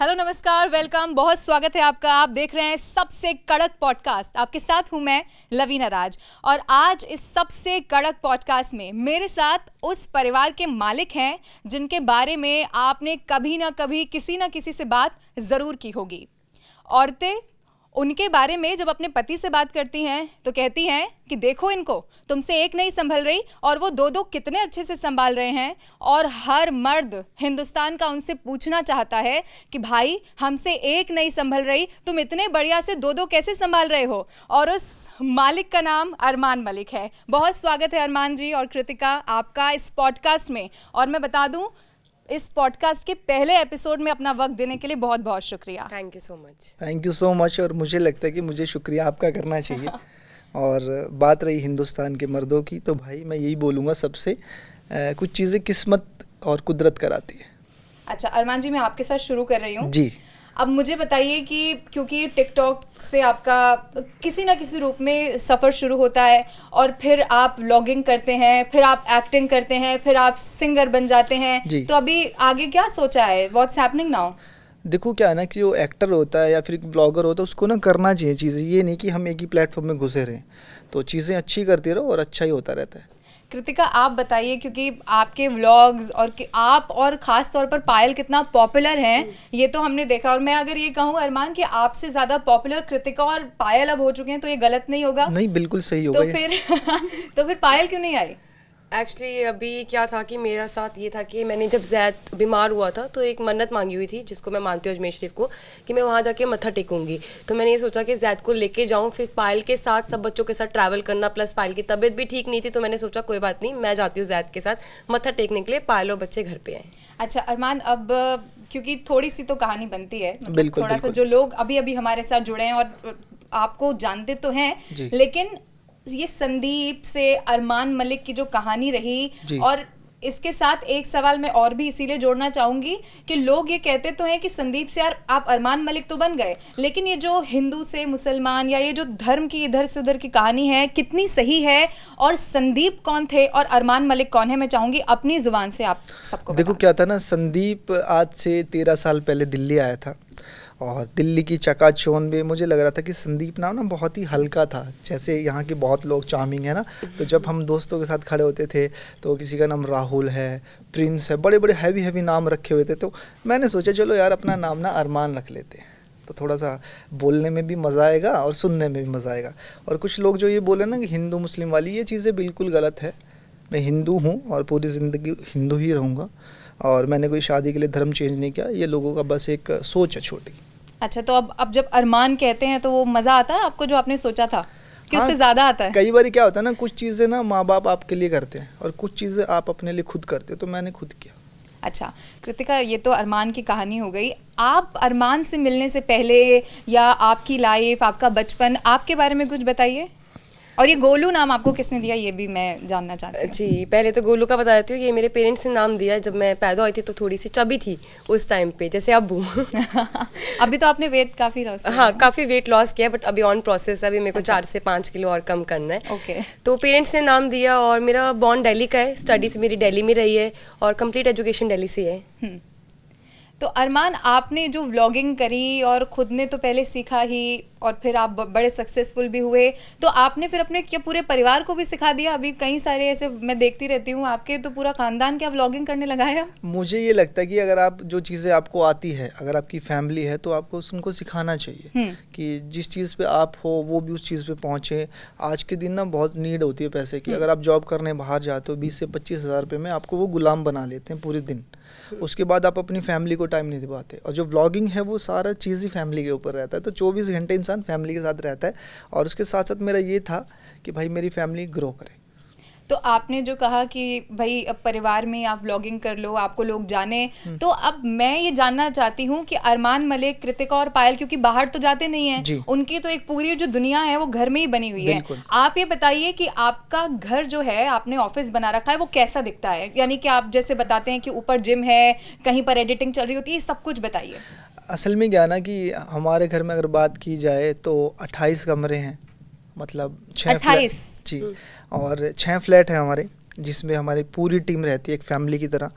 Hello नमस्कार welcome बहुत स्वागत है आपका आप देख रहे हैं सबसे कड़क पॉडकास्ट आपके साथ हूं मैं लवीना राज और आज इस सबसे कड़क पॉडकास्ट में मेरे साथ उस परिवार के मालिक हैं जिनके बारे में आपने कभी ना कभी किसी ना किसी से बात ज़रूर की होगी औरतें उनके बारे में जब अपने पति से बात करती हैं तो कहती हैं कि देखो इनको तुमसे एक नहीं संभल रही और वो दो दो कितने अच्छे से संभाल रहे हैं और हर मर्द हिंदुस्तान का उनसे पूछना चाहता है कि भाई हमसे एक नहीं संभल रही तुम इतने बढ़िया से दो दो कैसे संभाल रहे हो और उस मालिक का नाम अरमान मलिक है बहुत स्वागत है अरमान जी और कृतिका आपका इस पॉडकास्ट में और मैं बता दूँ इस पॉडकास्ट के पहले एपिसोड में अपना वक्त देने के लिए बहुत बहुत शुक्रिया thank you so much thank you so much और मुझे लगता है कि मुझे शुक्रिया आपका करना चाहिए और बात रही हिंदुस्तान के मर्दों की तो भाई मैं यही बोलूँगा सबसे कुछ चीज़ें किस्मत और कुदरत कराती है अच्छा अरमान जी मैं आपके साथ शुरू कर रही हूँ जी अब मुझे बताइए कि क्योंकि टिकटॉक से आपका किसी ना किसी रूप में सफ़र शुरू होता है और फिर आप व्लॉगिंग करते हैं फिर आप एक्टिंग करते हैं फिर आप सिंगर बन जाते हैं तो अभी आगे क्या सोचा है वॉट्स हैपनिंग नाउ देखो क्या है ना कि वो एक्टर होता है या फिर ब्लॉगर होता है उसको ना करना चाहिए चीज़ें ये नहीं कि हम एक ही प्लेटफॉर्म में घुसे रहें तो चीज़ें अच्छी करती रहो और अच्छा ही होता रहता है कृतिका आप बताइए क्योंकि आपके व्लॉग्स और कि आप और ख़ास तौर पर पायल कितना पॉपुलर हैं ये तो हमने देखा और मैं अगर ये कहूँ अरमान कि आपसे ज़्यादा पॉपुलर कृतिका और पायल अब हो चुके हैं तो ये गलत नहीं होगा नहीं बिल्कुल सही होगा तो फिर तो फिर पायल क्यों नहीं आई एक्चुअली अभी क्या था कि मेरा साथ ये था कि मैंने जब जैद बीमार हुआ था तो एक मन्नत मांगी हुई थी जिसको मैं मानती हूँ अजमेर शरीफ को कि मैं वहाँ जाके मत्था टेकूंगी तो मैंने ये सोचा कि जैद को लेके जाऊँ फिर पायल के साथ सब बच्चों के साथ ट्रैवल करना प्लस पायल की तबीयत भी ठीक नहीं थी तो मैंने सोचा कोई बात नहीं मैं जाती हूँ जैद के साथ मत्था टेकने के लिए पायल और बच्चे घर पर आए अच्छा अरमान अब क्योंकि थोड़ी सी तो कहानी बनती है मतलब बिल्कुल, थोड़ा बिल्कुल। सा जो लोग अभी अभी हमारे साथ जुड़े हैं और आपको जानते तो हैं लेकिन ये संदीप से अरमान मलिक की जो कहानी रही और इसके साथ एक सवाल मैं और भी इसीलिए जोड़ना चाहूंगी कि लोग ये कहते तो हैं कि संदीप से यार आप अरमान मलिक तो बन गए लेकिन ये जो हिंदू से मुसलमान या ये जो धर्म की इधर से उधर की कहानी है कितनी सही है और संदीप कौन थे और अरमान मलिक कौन है मैं चाहूंगी अपनी जुबान से आप सबको देखो क्या था ना संदीप आज से तेरह साल पहले दिल्ली आया था और दिल्ली की चकाचौन में मुझे लग रहा था कि संदीप नाम ना बहुत ही हल्का था जैसे यहाँ के बहुत लोग चार्मिंग है ना तो जब हम दोस्तों के साथ खड़े होते थे तो किसी का नाम राहुल है प्रिंस है बड़े बड़े हैवी हैवी नाम रखे हुए थे तो मैंने सोचा चलो यार अपना नाम ना अरमान रख लेते तो थोड़ा सा बोलने में भी मज़ा आएगा और सुनने में भी मज़ा आएगा और कुछ लोग जो ये बोले ना कि हिंदू मुस्लिम वाली ये चीज़ें बिल्कुल गलत है मैं हिंदू हूँ और पूरी ज़िंदगी हिंदू ही रहूँगा और मैंने कोई शादी के लिए धर्म चेंज नहीं किया ये लोगों का बस एक सोच है छोटी अच्छा तो अब अब जब अरमान कहते हैं तो वो मज़ा आता है आपको जो आपने सोचा था कि हाँ, उससे ज़्यादा आता है कई बार क्या होता है ना कुछ चीज़ें ना माँ बाप आपके लिए करते हैं और कुछ चीज़ें आप अपने लिए खुद करते हो तो मैंने खुद किया अच्छा कृतिका ये तो अरमान की कहानी हो गई आप अरमान से मिलने से पहले या आपकी लाइफ आपका बचपन आपके बारे में कुछ बताइए और ये गोलू नाम आपको किसने दिया ये भी मैं जानना चाहती हूँ जी पहले तो गोलू का बताती हूँ ये मेरे पेरेंट्स ने नाम दिया जब मैं पैदा हुई थी तो थोड़ी सी चबी थी उस टाइम पे जैसे अब हूँ अभी तो आपने वेट काफ़ी लॉस हाँ काफ़ी वेट लॉस किया बट अभी ऑन प्रोसेस है अभी मेरे को अच्छा। चार से पाँच किलो और कम करना है ओके तो पेरेंट्स ने नाम दिया और मेरा बॉन्ड डेली का है स्टडीज़ मेरी डेली में रही है और कम्प्लीट एजुकेशन डेली से है हम्म। तो अरमान आपने जो व्लॉगिंग करी और ख़ुद ने तो पहले सीखा ही और फिर आप बड़े सक्सेसफुल भी हुए तो आपने फिर अपने क्या पूरे परिवार को भी सिखा दिया अभी कई सारे ऐसे मैं देखती रहती हूँ आपके तो पूरा खानदान क्या व्लॉगिंग करने लगा है मुझे ये लगता है कि अगर आप जो चीज़ें आपको आती है अगर आपकी फैमिली है तो आपको उनको सिखाना चाहिए हम्म। कि जिस चीज़ पे आप हो वो भी उस चीज़ पे पहुँचे आज के दिन ना बहुत नीड होती है पैसे की हम्म। अगर आप जॉब करने बाहर जाते हो बीस से पच्चीस हज़ार रुपये में आपको वो गुलाम बना लेते हैं पूरे दिन उसके बाद आप अपनी फैमिली को टाइम नहीं दे पाते और जो व्लॉगिंग है वो सारा चीज़ ही फैमिली के ऊपर रहता है तो चौबीस घंटे इंसान फैमिली के साथ रहता है और उसके साथ साथ मेरा ये था कि भाई मेरी फैमिली ग्रो करे तो आपने जो कहा कि भाई अब परिवार में आप व्लॉगिंग कर लो आपको लोग जाने हम्म। तो अब मैं ये जानना चाहती हूँ कि अरमान मलिक कृतिका और पायल क्योंकि बाहर तो जाते नहीं है उनकी तो एक पूरी जो दुनिया है वो घर में ही बनी हुई है आप ये बताइए कि आपका घर जो है आपने ऑफिस बना रखा है वो कैसा दिखता है यानी कि आप जैसे बताते हैं कि ऊपर जिम है कहीं पर एडिटिंग चल रही होती है सब कुछ बताइए असल में क्या ना कि हमारे घर में अगर बात की जाए तो 28 कमरे हैं मतलब छः जी हम्म। और छः फ्लैट हैं हमारे जिसमें हमारी पूरी टीम रहती है एक फैमिली की तरह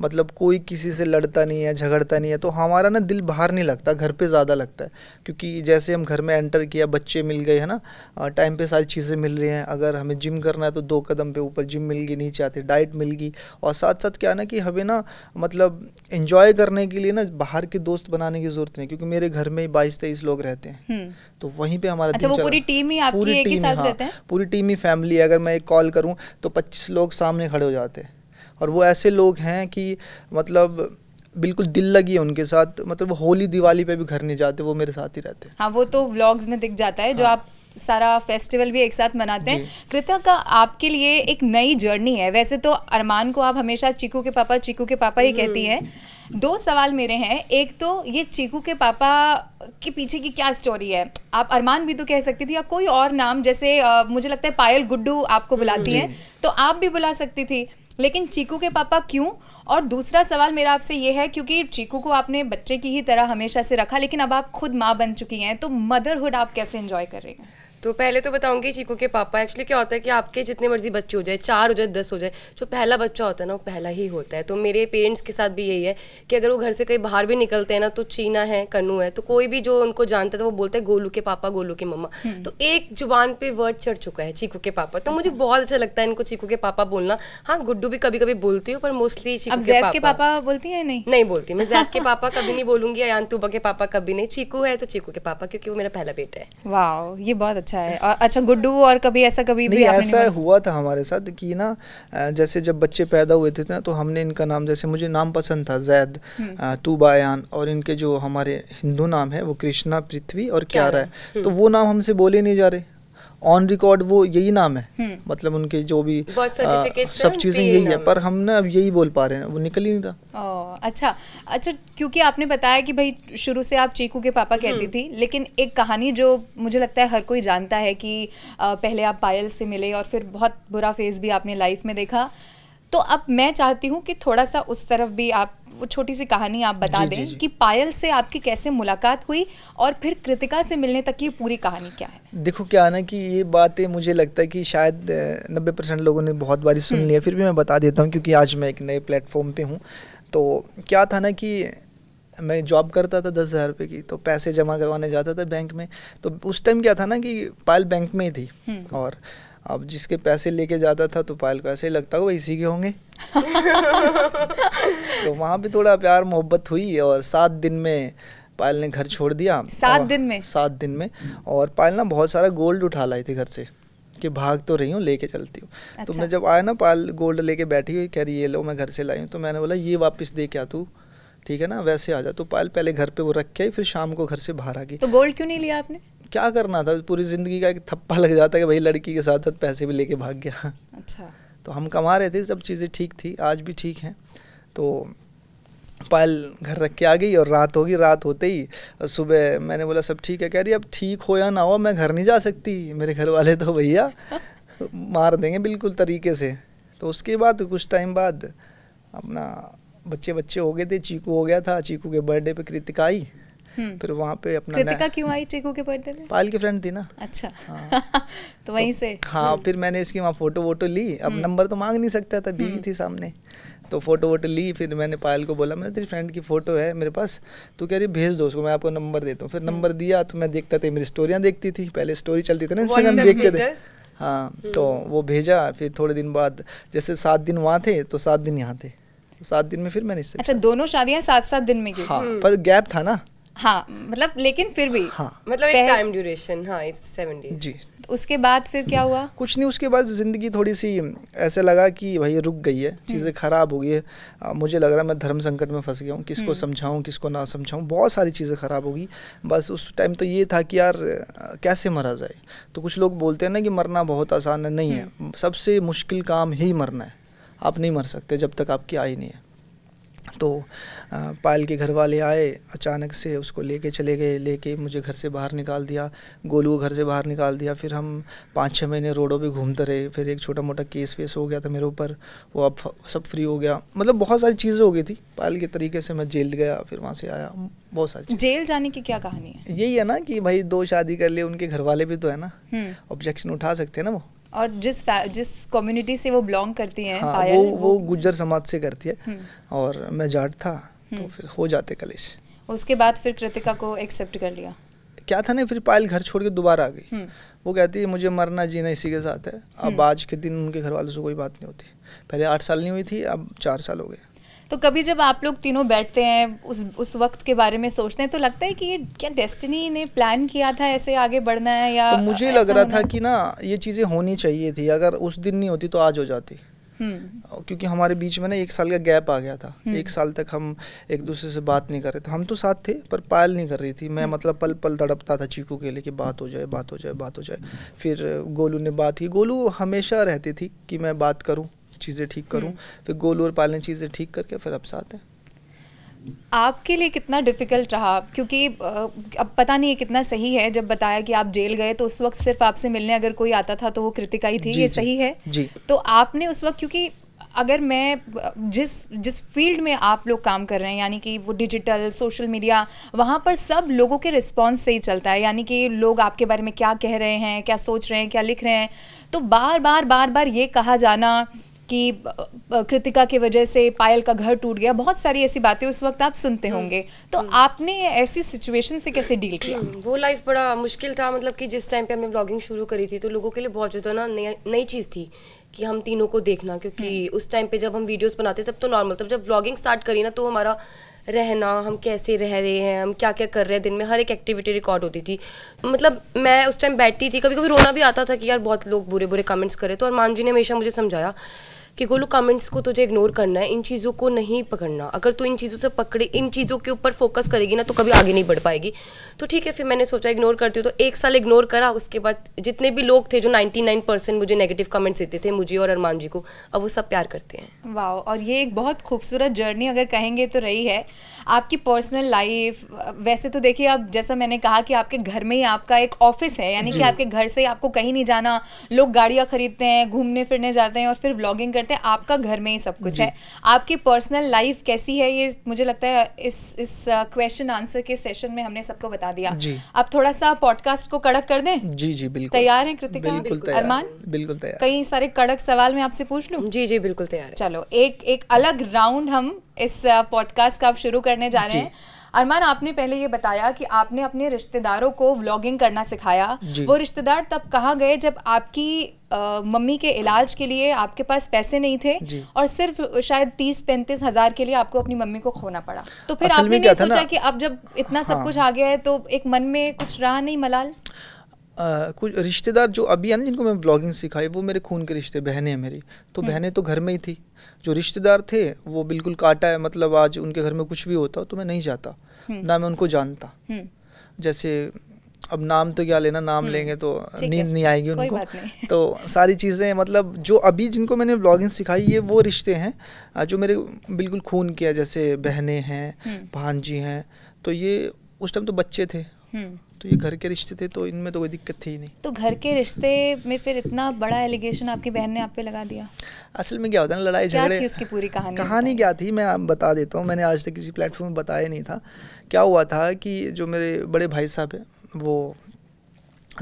मतलब कोई किसी से लड़ता नहीं है झगड़ता नहीं है तो हमारा ना दिल बाहर नहीं लगता घर पे ज़्यादा लगता है क्योंकि जैसे हम घर में एंटर किया बच्चे मिल गए है ना टाइम पे सारी चीज़ें मिल रही हैं अगर हमें जिम करना है तो दो कदम पे ऊपर जिम मिल गई नहीं चाहते डाइट मिल गई और साथ साथ क्या ना कि हमें ना मतलब इन्जॉय करने के लिए ना बाहर के दोस्त बनाने की ज़रूरत नहीं क्योंकि मेरे घर में बाईस तेईस लोग रहते हैं हम्म। तो वहीं पर हमारा अच्छा, पूरी टीम ही पूरी टीम हाँ पूरी टीम ही फैमिली अगर मैं एक कॉल करूँ तो पच्चीस लोग सामने खड़े हो जाते हैं और वो ऐसे लोग हैं कि मतलब बिल्कुल दिल लगी है उनके साथ मतलब वो होली दिवाली पे भी घर नहीं जाते वो मेरे साथ ही रहते हैं हाँ वो तो व्लॉग्स में दिख जाता है हाँ। जो आप सारा फेस्टिवल भी एक साथ मनाते हैं कृतिका का आपके लिए एक नई जर्नी है वैसे तो अरमान को आप हमेशा चीकू के पापा चीकू के पापा ही हम्म। कहती हैं दो सवाल मेरे हैं एक तो ये चीकू के पापा के पीछे की क्या स्टोरी है आप अरमान भी तो कह सकती थी या कोई और नाम जैसे आ, मुझे लगता है पायल गुड्डू आपको बुलाती हम्म। हैं तो आप भी बुला सकती थी लेकिन चीकू के पापा क्यों और दूसरा सवाल मेरा आपसे ये है क्योंकि चीकू को आपने बच्चे की ही तरह हमेशा से रखा लेकिन अब आप खुद माँ बन चुकी हैं तो मदरहुड आप कैसे इन्जॉय कर रही हैं तो पहले तो बताऊंगी चीकू के पापा एक्चुअली क्या होता है कि आपके जितने मर्जी बच्चे हो जाए चार हो जाए दस हो जाए जो पहला बच्चा होता है ना वो पहला ही होता है तो मेरे पेरेंट्स के साथ भी यही है कि अगर वो घर से कहीं बाहर भी निकलते हैं ना तो चीना है कन्नू है तो कोई भी जो उनको जानता था तो वो बोलते हैं गोलू के पापा गोलू के मम्मा हम्म। तो एक जुबान पे वर्ड चढ़ चुका है चीकू के पापा तो मुझे बहुत अच्छा लगता है इनको चीकू के पापा बोलना हाँ गुड्डू भी कभी कभी बोलती हूँ पर मोस्टली चीकू के पापा, के पापा बोलती है नहीं नहीं बोलती मैं जैद के पापा कभी नहीं बोलूंगी अंतुबा के पापा कभी नहीं चीकू है तो चीकू के पापा क्योंकि वो मेरा पहला बेटा है वाह ये बहुत अच्छा अच्छा है और अच्छा गुड्डू और कभी ऐसा कभी नहीं, भी ऐसा नहीं हुआ था हमारे साथ कि ना जैसे जब बच्चे पैदा हुए थे ना तो हमने इनका नाम जैसे मुझे नाम पसंद था जैद हम्म। तूबायान और इनके जो हमारे हिंदू नाम है वो कृष्णा पृथ्वी और क्यारा है हम्म। तो वो नाम हमसे बोले नहीं जा रहे ऑन रिकॉर्ड वो यही नाम है हम्म। मतलब उनके जो भी आ, सब तो चीज़ें यही है पर हम ना अब यही बोल पा रहे हैं वो निकल ही नहीं रहा ओ, अच्छा अच्छा क्योंकि आपने बताया कि भाई शुरू से आप चीकू के पापा हम्म। कहती थी लेकिन एक कहानी जो मुझे लगता है हर कोई जानता है कि पहले आप पायल से मिले और फिर बहुत बुरा फेज भी आपने लाइफ में देखा तो अब मैं चाहती हूँ कि थोड़ा सा उस तरफ भी आप वो छोटी सी कहानी आप बता दें कि पायल से आपकी कैसे मुलाकात हुई और फिर कृतिका से मिलने तक की पूरी कहानी क्या है देखो क्या ना कि ये बातें मुझे लगता है कि शायद नब्बे परसेंट लोगों ने बहुत बारी सुन हम्म। लिया फिर भी मैं बता देता हूँ क्योंकि आज मैं एक नए प्लेटफॉर्म पे हूँ तो क्या था ना कि मैं जॉब करता था दस हज़ार रुपये की तो पैसे जमा करवाने जाता था बैंक में तो उस टाइम क्या था ना कि पायल बैंक में ही थी हम्म। और अब जिसके पैसे लेके जाता था तो पायल को ऐसे ही लगता होगा इसी के होंगे तो वहाँ भी थोड़ा प्यार मोहब्बत हुई और सात दिन में पायल ने घर छोड़ दिया सात दिन में सात दिन में और पायल ना बहुत सारा गोल्ड उठा लाई थी घर से कि भाग तो रही हूँ लेके चलती हूँ तो अच्छा। तो मैं जब आया ना पायल गोल्ड लेके बैठी हुई कह रही ये लो मैं घर से लाई हूँ तो मैंने बोला ये वापस दे क्या तू ठीक है ना वैसे आ जा तो पायल पहले घर पे वो रख के फिर शाम को घर से बाहर आ गई तो गोल्ड क्यों नहीं लिया आपने क्या करना था पूरी ज़िंदगी का एक थप्पा लग जाता है कि भाई लड़की के साथ साथ पैसे भी लेके भाग गया अच्छा तो हम कमा रहे थे सब चीज़ें ठीक थी आज भी ठीक हैं तो पायल घर रख के आ गई और रात होगी रात होते ही सुबह मैंने बोला सब ठीक है कह रही अब ठीक हो या ना हो मैं घर नहीं जा सकती मेरे घर वाले तो भैया मार देंगे बिल्कुल तरीके से तो उसके बाद कुछ टाइम बाद अपना बच्चे बच्चे हो गए थे चीकू हो गया था चीकू के बर्थडे पे कृतिका आई हम्म। फिर वहाँ पे अपना कृतिका क्यों आई टेकू के बर्थडे में पायल की फ्रेंड थी ना अच्छा हाँ। तो वहीं तो से हाँ हम्म। फिर मैंने इसकी वहाँ फोटो वोटो ली अब नंबर हम्म। तो मांग नहीं सकता था बीवी थी सामने तो फोटो वोटो ली फिर मैंने पायल को बोला मैं तेरी फ्रेंड की फ़ोटो है मेरे पास तू कह रही भेज दो उसको मैं आपको नंबर देता हूँ फिर नंबर दिया तो मैं देखता था मेरी स्टोरियाँ देखती थी पहले स्टोरी चलती थी ना इंस्टाग्राम देखते थे हाँ तो वो भेजा फिर थोड़े दिन बाद जैसे सात दिन वहाँ थे तो सात दिन यहाँ थे सात दिन में फिर मैंने अच्छा दोनों शादियाँ सात सात दिन में की हाँ पर गैप था ना हाँ मतलब लेकिन फिर भी हाँ मतलब एक टाइम ड्यूरेशन हाँ सेवन डेज जी तो उसके बाद फिर क्या हुआ कुछ नहीं उसके बाद ज़िंदगी थोड़ी सी ऐसे लगा कि भाई रुक गई है हम्म। चीज़ें ख़राब हो गई है आ, मुझे लग रहा है मैं धर्म संकट में फंस गया हूँ किसको हम्म। समझाऊँ किसको ना समझाऊँ बहुत सारी चीज़ें ख़राब होगी बस उस टाइम तो ये था कि यार कैसे मरा जाए तो कुछ लोग बोलते हैं ना कि मरना बहुत आसान है नहीं है हम्म। सबसे मुश्किल काम ही मरना है आप नहीं मर सकते जब तक आपकी आई नहीं है तो पायल के घर वाले आए अचानक से उसको लेके चले गए लेके मुझे घर से बाहर निकाल दिया गोलू घर से बाहर निकाल दिया फिर हम पाँच छः महीने रोडों पे घूमते रहे फिर एक छोटा मोटा केस वेस हो गया था मेरे ऊपर वो अब सब फ्री हो गया मतलब बहुत सारी चीज़ें हो गई थी पायल के तरीके से मैं जेल गया फिर वहाँ से आया बहुत सारी जेल जाने की क्या कहानी है यही है ना कि भाई दो शादी कर लिए उनके घर वाले भी तो है ना ऑब्जेक्शन हम्म। उठा सकते हैं ना वो और जिस जिस कम्युनिटी से वो बिलोंग करती हैं हाँ, वो, वो गुजर गुज्जर समाज से करती है हम्म। और मैं जाट था तो हम्म। फिर हो जाते कलेश उसके बाद फिर कृतिका को एक्सेप्ट कर लिया क्या था ना फिर पायल घर छोड़ के दोबारा आ गई हम्म। वो कहती है मुझे मरना जीना इसी के साथ है अब आज के दिन उनके घर वालों से कोई बात नहीं होती पहले आठ साल नहीं हुई थी अब चार साल हो गए तो कभी जब आप लोग तीनों बैठते हैं उस उस वक्त के बारे में सोचते हैं तो लगता है कि ये क्या डेस्टिनी ने प्लान किया था ऐसे आगे बढ़ना है या तो मुझे लग रहा था कि ना ये चीज़ें होनी चाहिए थी अगर उस दिन नहीं होती तो आज हो जाती हम्म। क्योंकि हमारे बीच में ना एक साल का गैप आ गया था हम्म। एक साल तक हम एक दूसरे से बात नहीं कर रहे थे हम तो साथ थे पर पायल नहीं कर रही थी मैं हम्म। मतलब पल पल तड़पता था चीकू के लिए कि बात हो जाए बात हो जाए बात हो जाए फिर गोलू ने बात की गोलू हमेशा रहती थी कि मैं बात करूँ चीज़ें ठीक करूँ हम्म। फिर गोल और पालने चीज़ें ठीक करके फिर आप साथ हैं आपके लिए कितना डिफ़िकल्ट रहा क्योंकि अब पता नहीं है कितना सही है जब बताया कि आप जेल गए तो उस वक्त सिर्फ आपसे मिलने अगर कोई आता था तो वो कृतिका ही थी ये सही है जी तो आपने उस वक्त क्योंकि अगर मैं जिस जिस फील्ड में आप लोग काम कर रहे हैं यानी कि वो डिजिटल सोशल मीडिया वहाँ पर सब लोगों के रिस्पॉन्स से ही चलता है यानी कि लोग आपके बारे में क्या कह रहे हैं क्या सोच रहे हैं क्या लिख रहे हैं तो बार बार बार बार ये कहा जाना कि कृतिका की वजह से पायल का घर टूट गया बहुत सारी ऐसी बातें उस वक्त आप सुनते हम्म, होंगे हम्म। तो आपने ऐसी सिचुएशन से कैसे डील किया हम्म, वो लाइफ बड़ा मुश्किल था मतलब कि जिस टाइम पे हमने ब्लॉगिंग शुरू करी थी तो लोगों के लिए बहुत ज़्यादा ना नई चीज़ थी कि हम तीनों को देखना क्योंकि उस टाइम पे जब हम वीडियोस बनाते तब तो नॉर्मल तब जब व्लॉगिंग स्टार्ट करी ना तो हमारा रहना हम कैसे रह रहे हैं हम क्या क्या कर रहे हैं दिन में हर एक एक्टिविटी रिकॉर्ड होती थी मतलब मैं उस टाइम बैठती थी कभी कभी रोना भी आता था कि यार बहुत लोग बुरे बुरे कमेंट्स करे तो अरमान जी ने हमेशा मुझे समझाया कि गोलू कमेंट्स को तुझे इग्नोर करना है इन चीज़ों को नहीं पकड़ना अगर तू इन चीज़ों से पकड़े इन चीज़ों के ऊपर फोकस करेगी ना तो कभी आगे नहीं बढ़ पाएगी तो ठीक है फिर मैंने सोचा इग्नोर करती हूँ तो एक साल इग्नोर करा उसके बाद जितने भी लोग थे जो नाइन्टी परसेंट मुझे नेगेटिव कमेंट्स देते थे मुझे और अरमान जी को अब वो सब प्यार करते हैं वाह और ये एक बहुत खूबसूरत जर्नी अगर कहेंगे तो रही है आपकी पर्सनल लाइफ वैसे तो देखिए अब जैसा मैंने कहा कि आपके घर में ही आपका एक ऑफिस है यानी कि आपके घर से आपको कहीं नहीं जाना लोग गाड़ियाँ खरीदते हैं घूमने फिरने जाते हैं और फिर ब्लॉगिंग करते हैं आपका घर में ही सब कुछ है आपकी पर्सनल लाइफ कैसी है ये मुझे लगता है इस इस क्वेश्चन आंसर के सेशन में हमने सबको बता दिया आप थोड़ा सा पॉडकास्ट को कड़क कर दें जी जी बिल्कुल तैयार हैं कृतिका बिल्कुल अरमान बिल्कुल तैयार कई सारे कड़क सवाल मैं आपसे पूछ लू जी जी बिल्कुल तैयार चलो एक एक अलग राउंड हम इस पॉडकास्ट का आप शुरू करने जा रहे हैं अरमान आपने पहले ये बताया कि आपने अपने रिश्तेदारों को व्लॉगिंग करना सिखाया वो रिश्तेदार तब कहाँ गए जब आपकी आ, मम्मी के इलाज के लिए आपके पास पैसे नहीं थे और सिर्फ शायद तीस पैंतीस हजार के लिए आपको अपनी मम्मी को खोना पड़ा तो फिर आपने सोचा कि अब जब इतना सब हाँ। कुछ आ गया है तो एक मन में कुछ रहा नहीं मलाल कुछ रिश्तेदार जो अभी है ना जिनको मैं ब्लॉगिंग सिखाई वो मेरे खून के रिश्ते बहने हैं मेरी तो हम्म। बहनें तो घर में ही थी जो रिश्तेदार थे वो बिल्कुल काटा है मतलब आज उनके घर में कुछ भी होता तो मैं नहीं जाता हम्म। ना मैं उनको जानता हम्म। जैसे अब नाम तो क्या लेना नाम लेंगे तो नींद नहीं आएगी उनको तो सारी चीज़ें मतलब जो अभी जिनको मैंने ब्लॉगिंग सिखाई ये वो रिश्ते हैं जो मेरे बिल्कुल खून के हैं जैसे बहनें हैं भांजी हैं तो ये उस टाइम तो बच्चे थे तो ये घर के रिश्ते थे तो इनमें तो कोई दिक्कत थी ही नहीं तो घर के रिश्ते में फिर इतना बड़ा एलिगेशन आपकी बहन ने आप पे लगा दिया असल में क्या होता है ना लड़ाई झगड़े उसकी पूरी कहानी कहानी क्या थी मैं बता देता हूँ मैंने आज तक किसी प्लेटफॉर्म में बताया नहीं था क्या हुआ था कि जो मेरे बड़े भाई साहब हैं वो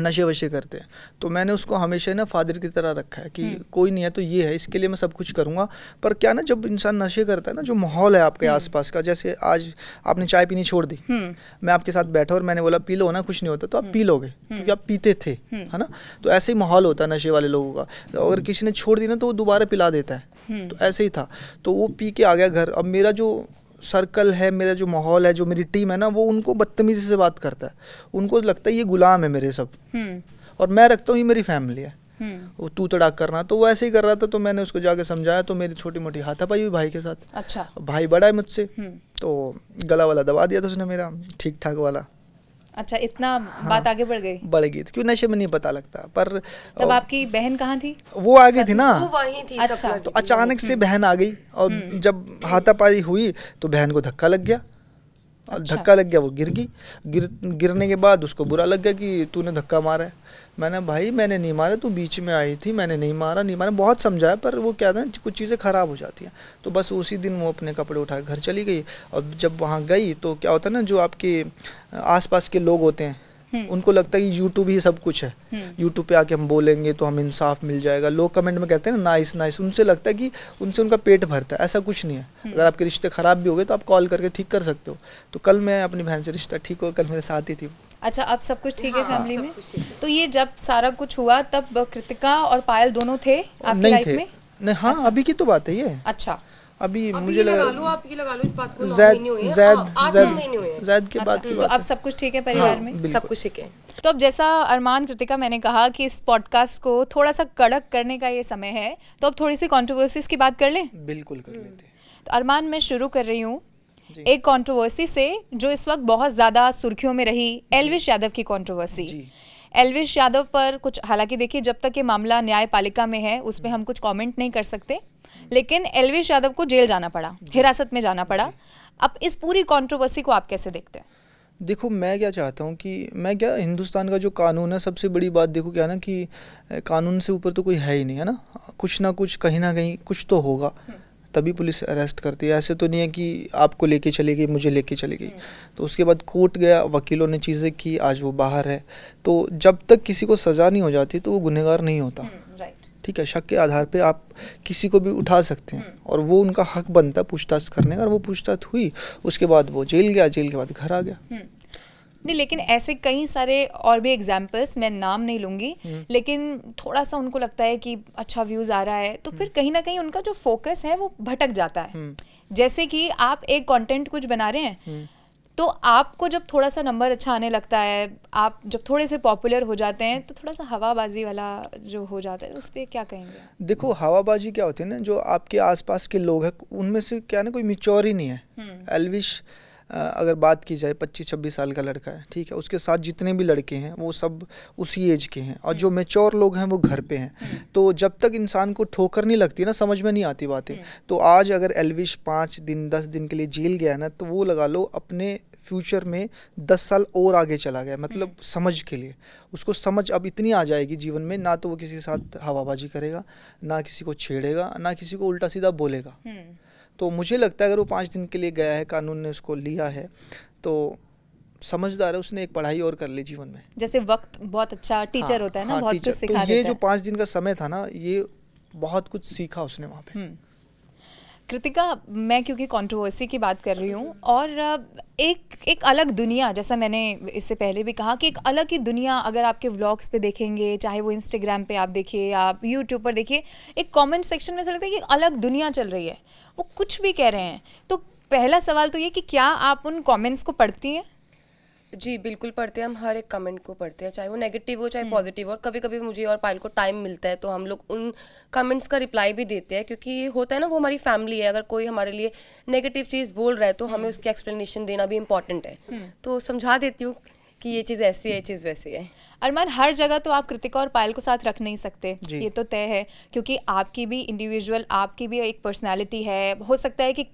नशे वशे करते हैं तो मैंने उसको हमेशा ना फादर की तरह रखा है कि हम्म। कोई नहीं है तो ये है इसके लिए मैं सब कुछ करूँगा पर क्या ना जब इंसान नशे करता है ना जो माहौल है आपके हम्म। आसपास का जैसे आज आपने चाय पीनी छोड़ दी हम्म। मैं आपके साथ बैठा और मैंने बोला पी लो ना कुछ नहीं होता तो आप पी लोगे क्योंकि आप पीते थे है ना तो ऐसे ही माहौल होता है नशे वाले लोगों का अगर किसी ने छोड़ दी ना तो वो दोबारा पिला देता है तो ऐसे ही था तो वो पी के आ गया घर अब मेरा जो सर्कल है मेरा जो माहौल है जो मेरी टीम है ना वो उनको बदतमीजी से बात करता है उनको लगता है ये गुलाम है मेरे सब हम्म। और मैं रखता हूँ ये मेरी फैमिली है हम्म। वो तू तड़ाक करना तो वो ऐसे ही कर रहा था तो मैंने उसको जाके समझाया तो मेरी छोटी मोटी हाथापाई हुई भाई के साथ अच्छा भाई बड़ा है मुझसे हम्म। तो गला वाला दबा दिया था उसने मेरा ठीक ठाक वाला अच्छा इतना हाँ, बात आगे बढ़ गई बढ़ गई क्यों नशे में नहीं पता लगता पर तब आपकी बहन कहाँ थी वो आ गई थी ना वो वहीं थी अच्छा तो अचानक से बहन आ गई और हम्म। जब हाथापाई हुई तो बहन को धक्का लग गया और अच्छा। धक्का लग गया वो गिर गई गिर गिरने के बाद उसको बुरा लग गया कि तूने धक्का मारा है मैंने भाई मैंने नहीं मारा तू बीच में आई थी मैंने नहीं मारा नहीं मारा बहुत समझाया पर वो क्या था कुछ चीज़ें ख़राब हो जाती हैं तो बस उसी दिन वो अपने कपड़े उठा घर चली गई और जब वहाँ गई तो क्या होता है ना जो आपके आसपास के लोग होते हैं हम्म। उनको लगता है कि यूट्यूब ही सब कुछ है यूट्यूब हम्म। पे आके हम बोलेंगे तो हम इंसाफ मिल जाएगा लोग कमेंट में कहते हैं ना नाइस नाइस उनसे लगता है कि उनसे उनका पेट भरता है ऐसा कुछ नहीं है हम्म। अगर आपके रिश्ते ख़राब भी हो गए तो आप कॉल करके ठीक कर सकते हो तो कल मैं अपनी बहन से रिश्ता ठीक हो कल मेरे साथ ही थी अच्छा अब सब कुछ ठीक हाँ, है फैमिली में तो ये जब सारा कुछ हुआ तब कृतिका और पायल दोनों थे आपकी लाइफ में नहीं हाँ अच्छा। अभी की तो बात है ये अच्छा अभी, अभी मुझे लगा लो आप लगा लो इस बात को जैद जैद हाँ, जैद के बाद की अच्छा, बात तो अब सब कुछ ठीक है हाँ, परिवार में सब कुछ ठीक है तो अब जैसा अरमान कृतिका मैंने कहा कि इस पॉडकास्ट को थोड़ा सा कड़क करने का ये समय है तो अब थोड़ी सी कंट्रोवर्सीज की बात कर लें बिल्कुल कर लेते हैं हम्म। तो अरमान मैं शुरू कर रही हूँ एक कंट्रोवर्सी से जो इस वक्त बहुत ज्यादा सुर्खियों में रही एलविश यादव की कंट्रोवर्सी एलविश यादव पर कुछ हालांकि देखिए जब तक ये मामला न्यायपालिका में है उस पर हम कुछ कमेंट नहीं कर सकते लेकिन एलविश यादव को जेल जाना पड़ा हिरासत में जाना पड़ा अब इस पूरी कंट्रोवर्सी को आप कैसे देखते हैं देखो मैं क्या चाहता हूँ कि मैं क्या हिंदुस्तान का जो कानून है सबसे बड़ी बात देखो क्या ना कि कानून से ऊपर तो कोई है ही नहीं है ना कुछ ना कुछ कहीं ना कहीं कुछ तो होगा हम्म। तभी पुलिस अरेस्ट करती है ऐसे तो नहीं है कि आपको लेके चली गई मुझे लेके चली गई हम्म। तो उसके बाद कोर्ट गया वकीलों ने चीज़ें की आज वो बाहर है तो जब तक किसी को सज़ा नहीं हो जाती तो वो गुनहगार नहीं होता हम्म, ठीक है शक के आधार पे आप किसी को भी उठा सकते हैं हम्म। और वो उनका हक बनता है पूछताछ करने का और वो पूछताछ हुई उसके बाद वो जेल गया जेल के बाद घर आ गया नहीं लेकिन ऐसे कई सारे और भी एग्जाम्पल्स मैं नाम नहीं लूंगी हम्म। लेकिन थोड़ा सा उनको लगता है कि अच्छा व्यूज़ आ रहा है तो हम्म। फिर कहीं ना कहीं उनका जो फोकस है वो भटक जाता है हम्म। जैसे कि आप एक कंटेंट कुछ बना रहे हैं तो आपको जब थोड़ा सा नंबर अच्छा आने लगता है आप जब थोड़े से पॉपुलर हो जाते हैं तो थोड़ा सा हवाबाजी वाला जो हो जाता है उस पर क्या कहेंगे देखो हवाबाजी क्या होती है ना जो आपके आसपास के लोग हैं उनमें से क्या ना कोई मिच्योर ही नहीं है एलविश अगर बात की जाए पच्चीस छब्बीस साल का लड़का है ठीक है उसके साथ जितने भी लड़के हैं वो सब उसी एज के हैं और जो मेच्योर हम्म। लोग हैं वो घर पे हैं हम्म। तो जब तक इंसान को ठोकर नहीं लगती ना समझ में नहीं आती बातें हम्म। तो आज अगर एलविश पाँच दिन दस दिन के लिए जेल गया ना तो वो लगा लो अपने फ्यूचर में दस साल और आगे चला गया मतलब समझ के लिए उसको समझ अब इतनी आ जाएगी जीवन में ना तो वो किसी के साथ हवाबाजी करेगा ना किसी को छेड़ेगा ना किसी को उल्टा सीधा बोलेगा तो मुझे लगता है अगर वो पाँच दिन के लिए गया है कानून ने उसको लिया है तो समझदार है उसने एक पढ़ाई और कर ली जीवन में जैसे वक्त बहुत अच्छा टीचर हाँ, होता है ना हाँ, बहुत कुछ सिखा तो ये देता जो पाँच दिन का समय था ना ये बहुत कुछ सीखा उसने वहाँ पे हम्म। कृतिका मैं क्योंकि कंट्रोवर्सी की बात कर रही हूँ और एक एक अलग दुनिया जैसा मैंने इससे पहले भी कहा कि एक अलग ही दुनिया अगर आपके व्लॉग्स पे देखेंगे चाहे वो इंस्टाग्राम पे आप देखिए आप यूट्यूब पर देखिए एक कमेंट सेक्शन में ऐसा लगता है कि एक अलग दुनिया चल रही है वो कुछ भी कह रहे हैं तो पहला सवाल तो ये कि क्या आप उन कॉमेंट्स को पढ़ती हैं जी बिल्कुल पढ़ते हैं हम हर एक कमेंट को पढ़ते हैं चाहे वो नेगेटिव हो चाहे पॉजिटिव हम्म। हो और कभी कभी मुझे और पायल को टाइम मिलता है तो हम लोग उन कमेंट्स का रिप्लाई भी देते हैं क्योंकि होता है ना वो हमारी फैमिली है अगर कोई हमारे लिए नेगेटिव चीज़ बोल रहा है तो हमें हम्म। उसकी एक्सप्लेनेशन देना भी इंपॉर्टेंट है हम्म। तो समझा देती हूँ कि ये चीज़ ऐसी है ये चीज़ वैसी है अरमान हर जगह तो आप कृतिका और पायल को साथ रख नहीं सकते ये तो तय है क्योंकि आपकी भी इंडिविजुअल आपकी भी एक पर्सनैलिटी है हो सकता है कि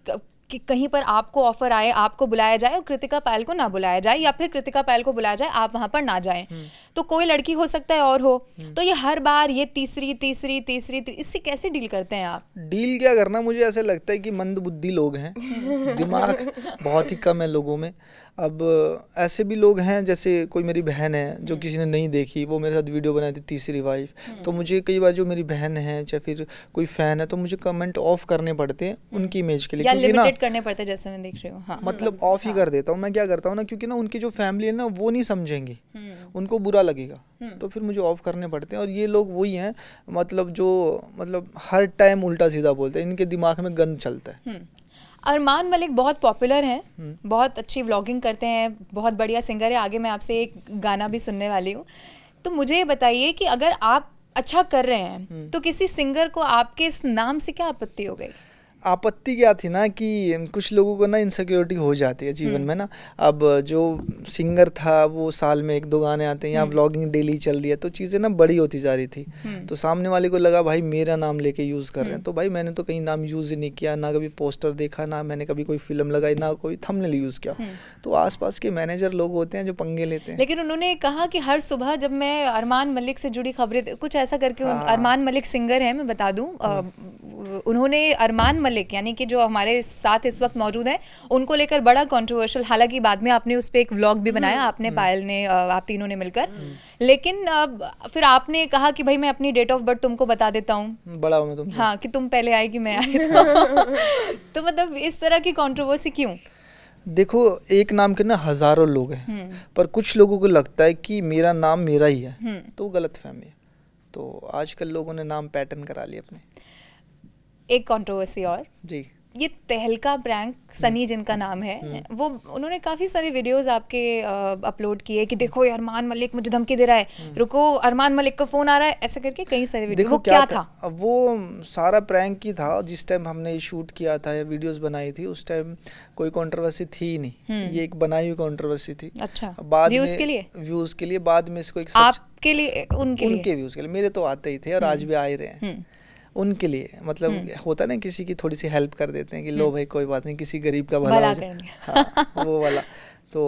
कि कहीं पर आपको ऑफर आए आपको बुलाया जाए और कृतिका पायल को ना बुलाया जाए या फिर कृतिका पायल को बुलाया जाए आप वहाँ पर ना जाए हम्म। तो कोई लड़की हो सकता है और हो हम्म। तो ये हर बार ये तीसरी तीसरी तीसरी, तीसरी इससे कैसे डील करते हैं आप डील क्या करना मुझे ऐसे लगता है कि मंद बुद्धि लोग हैं दिमाग बहुत ही कम है लोगों में अब ऐसे भी लोग हैं जैसे कोई मेरी बहन है जो हम्म। किसी ने नहीं देखी वो मेरे साथ वीडियो बनाई थी तीसरी वाइफ हम्म। तो मुझे कई बार जो मेरी बहन है या फिर कोई फ़ैन है तो मुझे कमेंट ऑफ करने पड़ते हैं हम्म। उनकी इमेज के लिए क्योंकि ना करने पड़ते जैसे मैं देख रही हूँ हाँ, मतलब ऑफ हाँ। ही हाँ। कर देता हूँ मैं क्या करता हूँ ना क्योंकि ना उनकी जो फैमिली है ना वो नहीं समझेंगे उनको बुरा लगेगा तो फिर मुझे ऑफ करने पड़ते हैं और ये लोग वही हैं मतलब जो मतलब हर टाइम उल्टा सीधा बोलते हैं इनके दिमाग में गंद चलता है अरमान मलिक बहुत पॉपुलर हैं हम्म। बहुत अच्छी व्लॉगिंग करते हैं बहुत बढ़िया सिंगर है आगे मैं आपसे एक गाना भी सुनने वाली हूँ तो मुझे ये बताइए कि अगर आप अच्छा कर रहे हैं हम्म। तो किसी सिंगर को आपके इस नाम से क्या आपत्ति हो गई आपत्ति क्या थी ना कि कुछ लोगों को ना इनसिक्योरिटी हो जाती है जीवन हम्म। में ना अब जो सिंगर था वो साल में एक दो गाने आते हैं या ब्लॉगिंग हम्म। डेली चल रही है तो चीज़ें ना बड़ी होती जा रही थी हम्म। तो सामने वाले को लगा भाई मेरा नाम लेके यूज़ कर रहे हैं तो भाई मैंने तो कहीं नाम यूज़ ही नहीं किया ना कभी पोस्टर देखा ना मैंने कभी कोई फिल्म लगाई ना कोई थंबनेल यूज़ किया तो आसपास के मैनेजर लोग होते हैं जो पंगे लेते हैं लेकिन उन्होंने कहा कि हर सुबह जब मैं अरमान मलिक से जुड़ी खबरें कुछ ऐसा करके हाँ। अरमान मलिक सिंगर है मैं बता दूँ उन्होंने अरमान मलिक यानी कि जो हमारे साथ इस वक्त मौजूद हैं उनको लेकर बड़ा कंट्रोवर्शियल हालांकि बाद में आपने उस पर एक व्लॉग भी बनाया हम्म, आपने हम्म। पायल ने आप तीनों ने मिलकर हम्म। लेकिन फिर आपने कहा कि भाई मैं अपनी डेट ऑफ बर्थ तुमको बता देता हूँ बड़ा हूँ तुम हाँ कि तुम पहले आए कि मैं आए तो।, तो मतलब इस तरह की कॉन्ट्रोवर्सी क्यों देखो एक नाम के ना हजारों लोग हैं पर कुछ लोगों को लगता है कि मेरा नाम मेरा ही है तो गलत फहमी है तो आजकल लोगों ने नाम पैटर्न करा लिया अपने एक कंट्रोवर्सी और जी ये तहलका प्रैंक सनी हम्म। जिनका नाम है हम्म। वो उन्होंने काफ़ी सारे वीडियोस आपके अपलोड किए कि देखो ये अरमान मलिक मुझे धमकी दे रहा है हम्म। रुको अरमान मलिक का फ़ोन आ रहा है ऐसा करके कई सारे वीडियो वो क्या, क्या था वो सारा प्रैंक ही था जिस टाइम हमने शूट किया था या वीडियोस बनाई थी उस टाइम कोई कंट्रोवर्सी थी ही नहीं ये एक बनाई हुई कंट्रोवर्सी थी अच्छा बाद व्यूज के लिए व्यूज के लिए बाद में इसको एक आपके लिए उनके उनके व्यूज के लिए मेरे तो आते ही थे और आज भी आ रहे हैं उनके लिए मतलब हम्म। होता ना किसी की थोड़ी सी हेल्प कर देते हैं कि लो हम्म। भाई कोई बात नहीं किसी गरीब का भला हाँ, वो वाला तो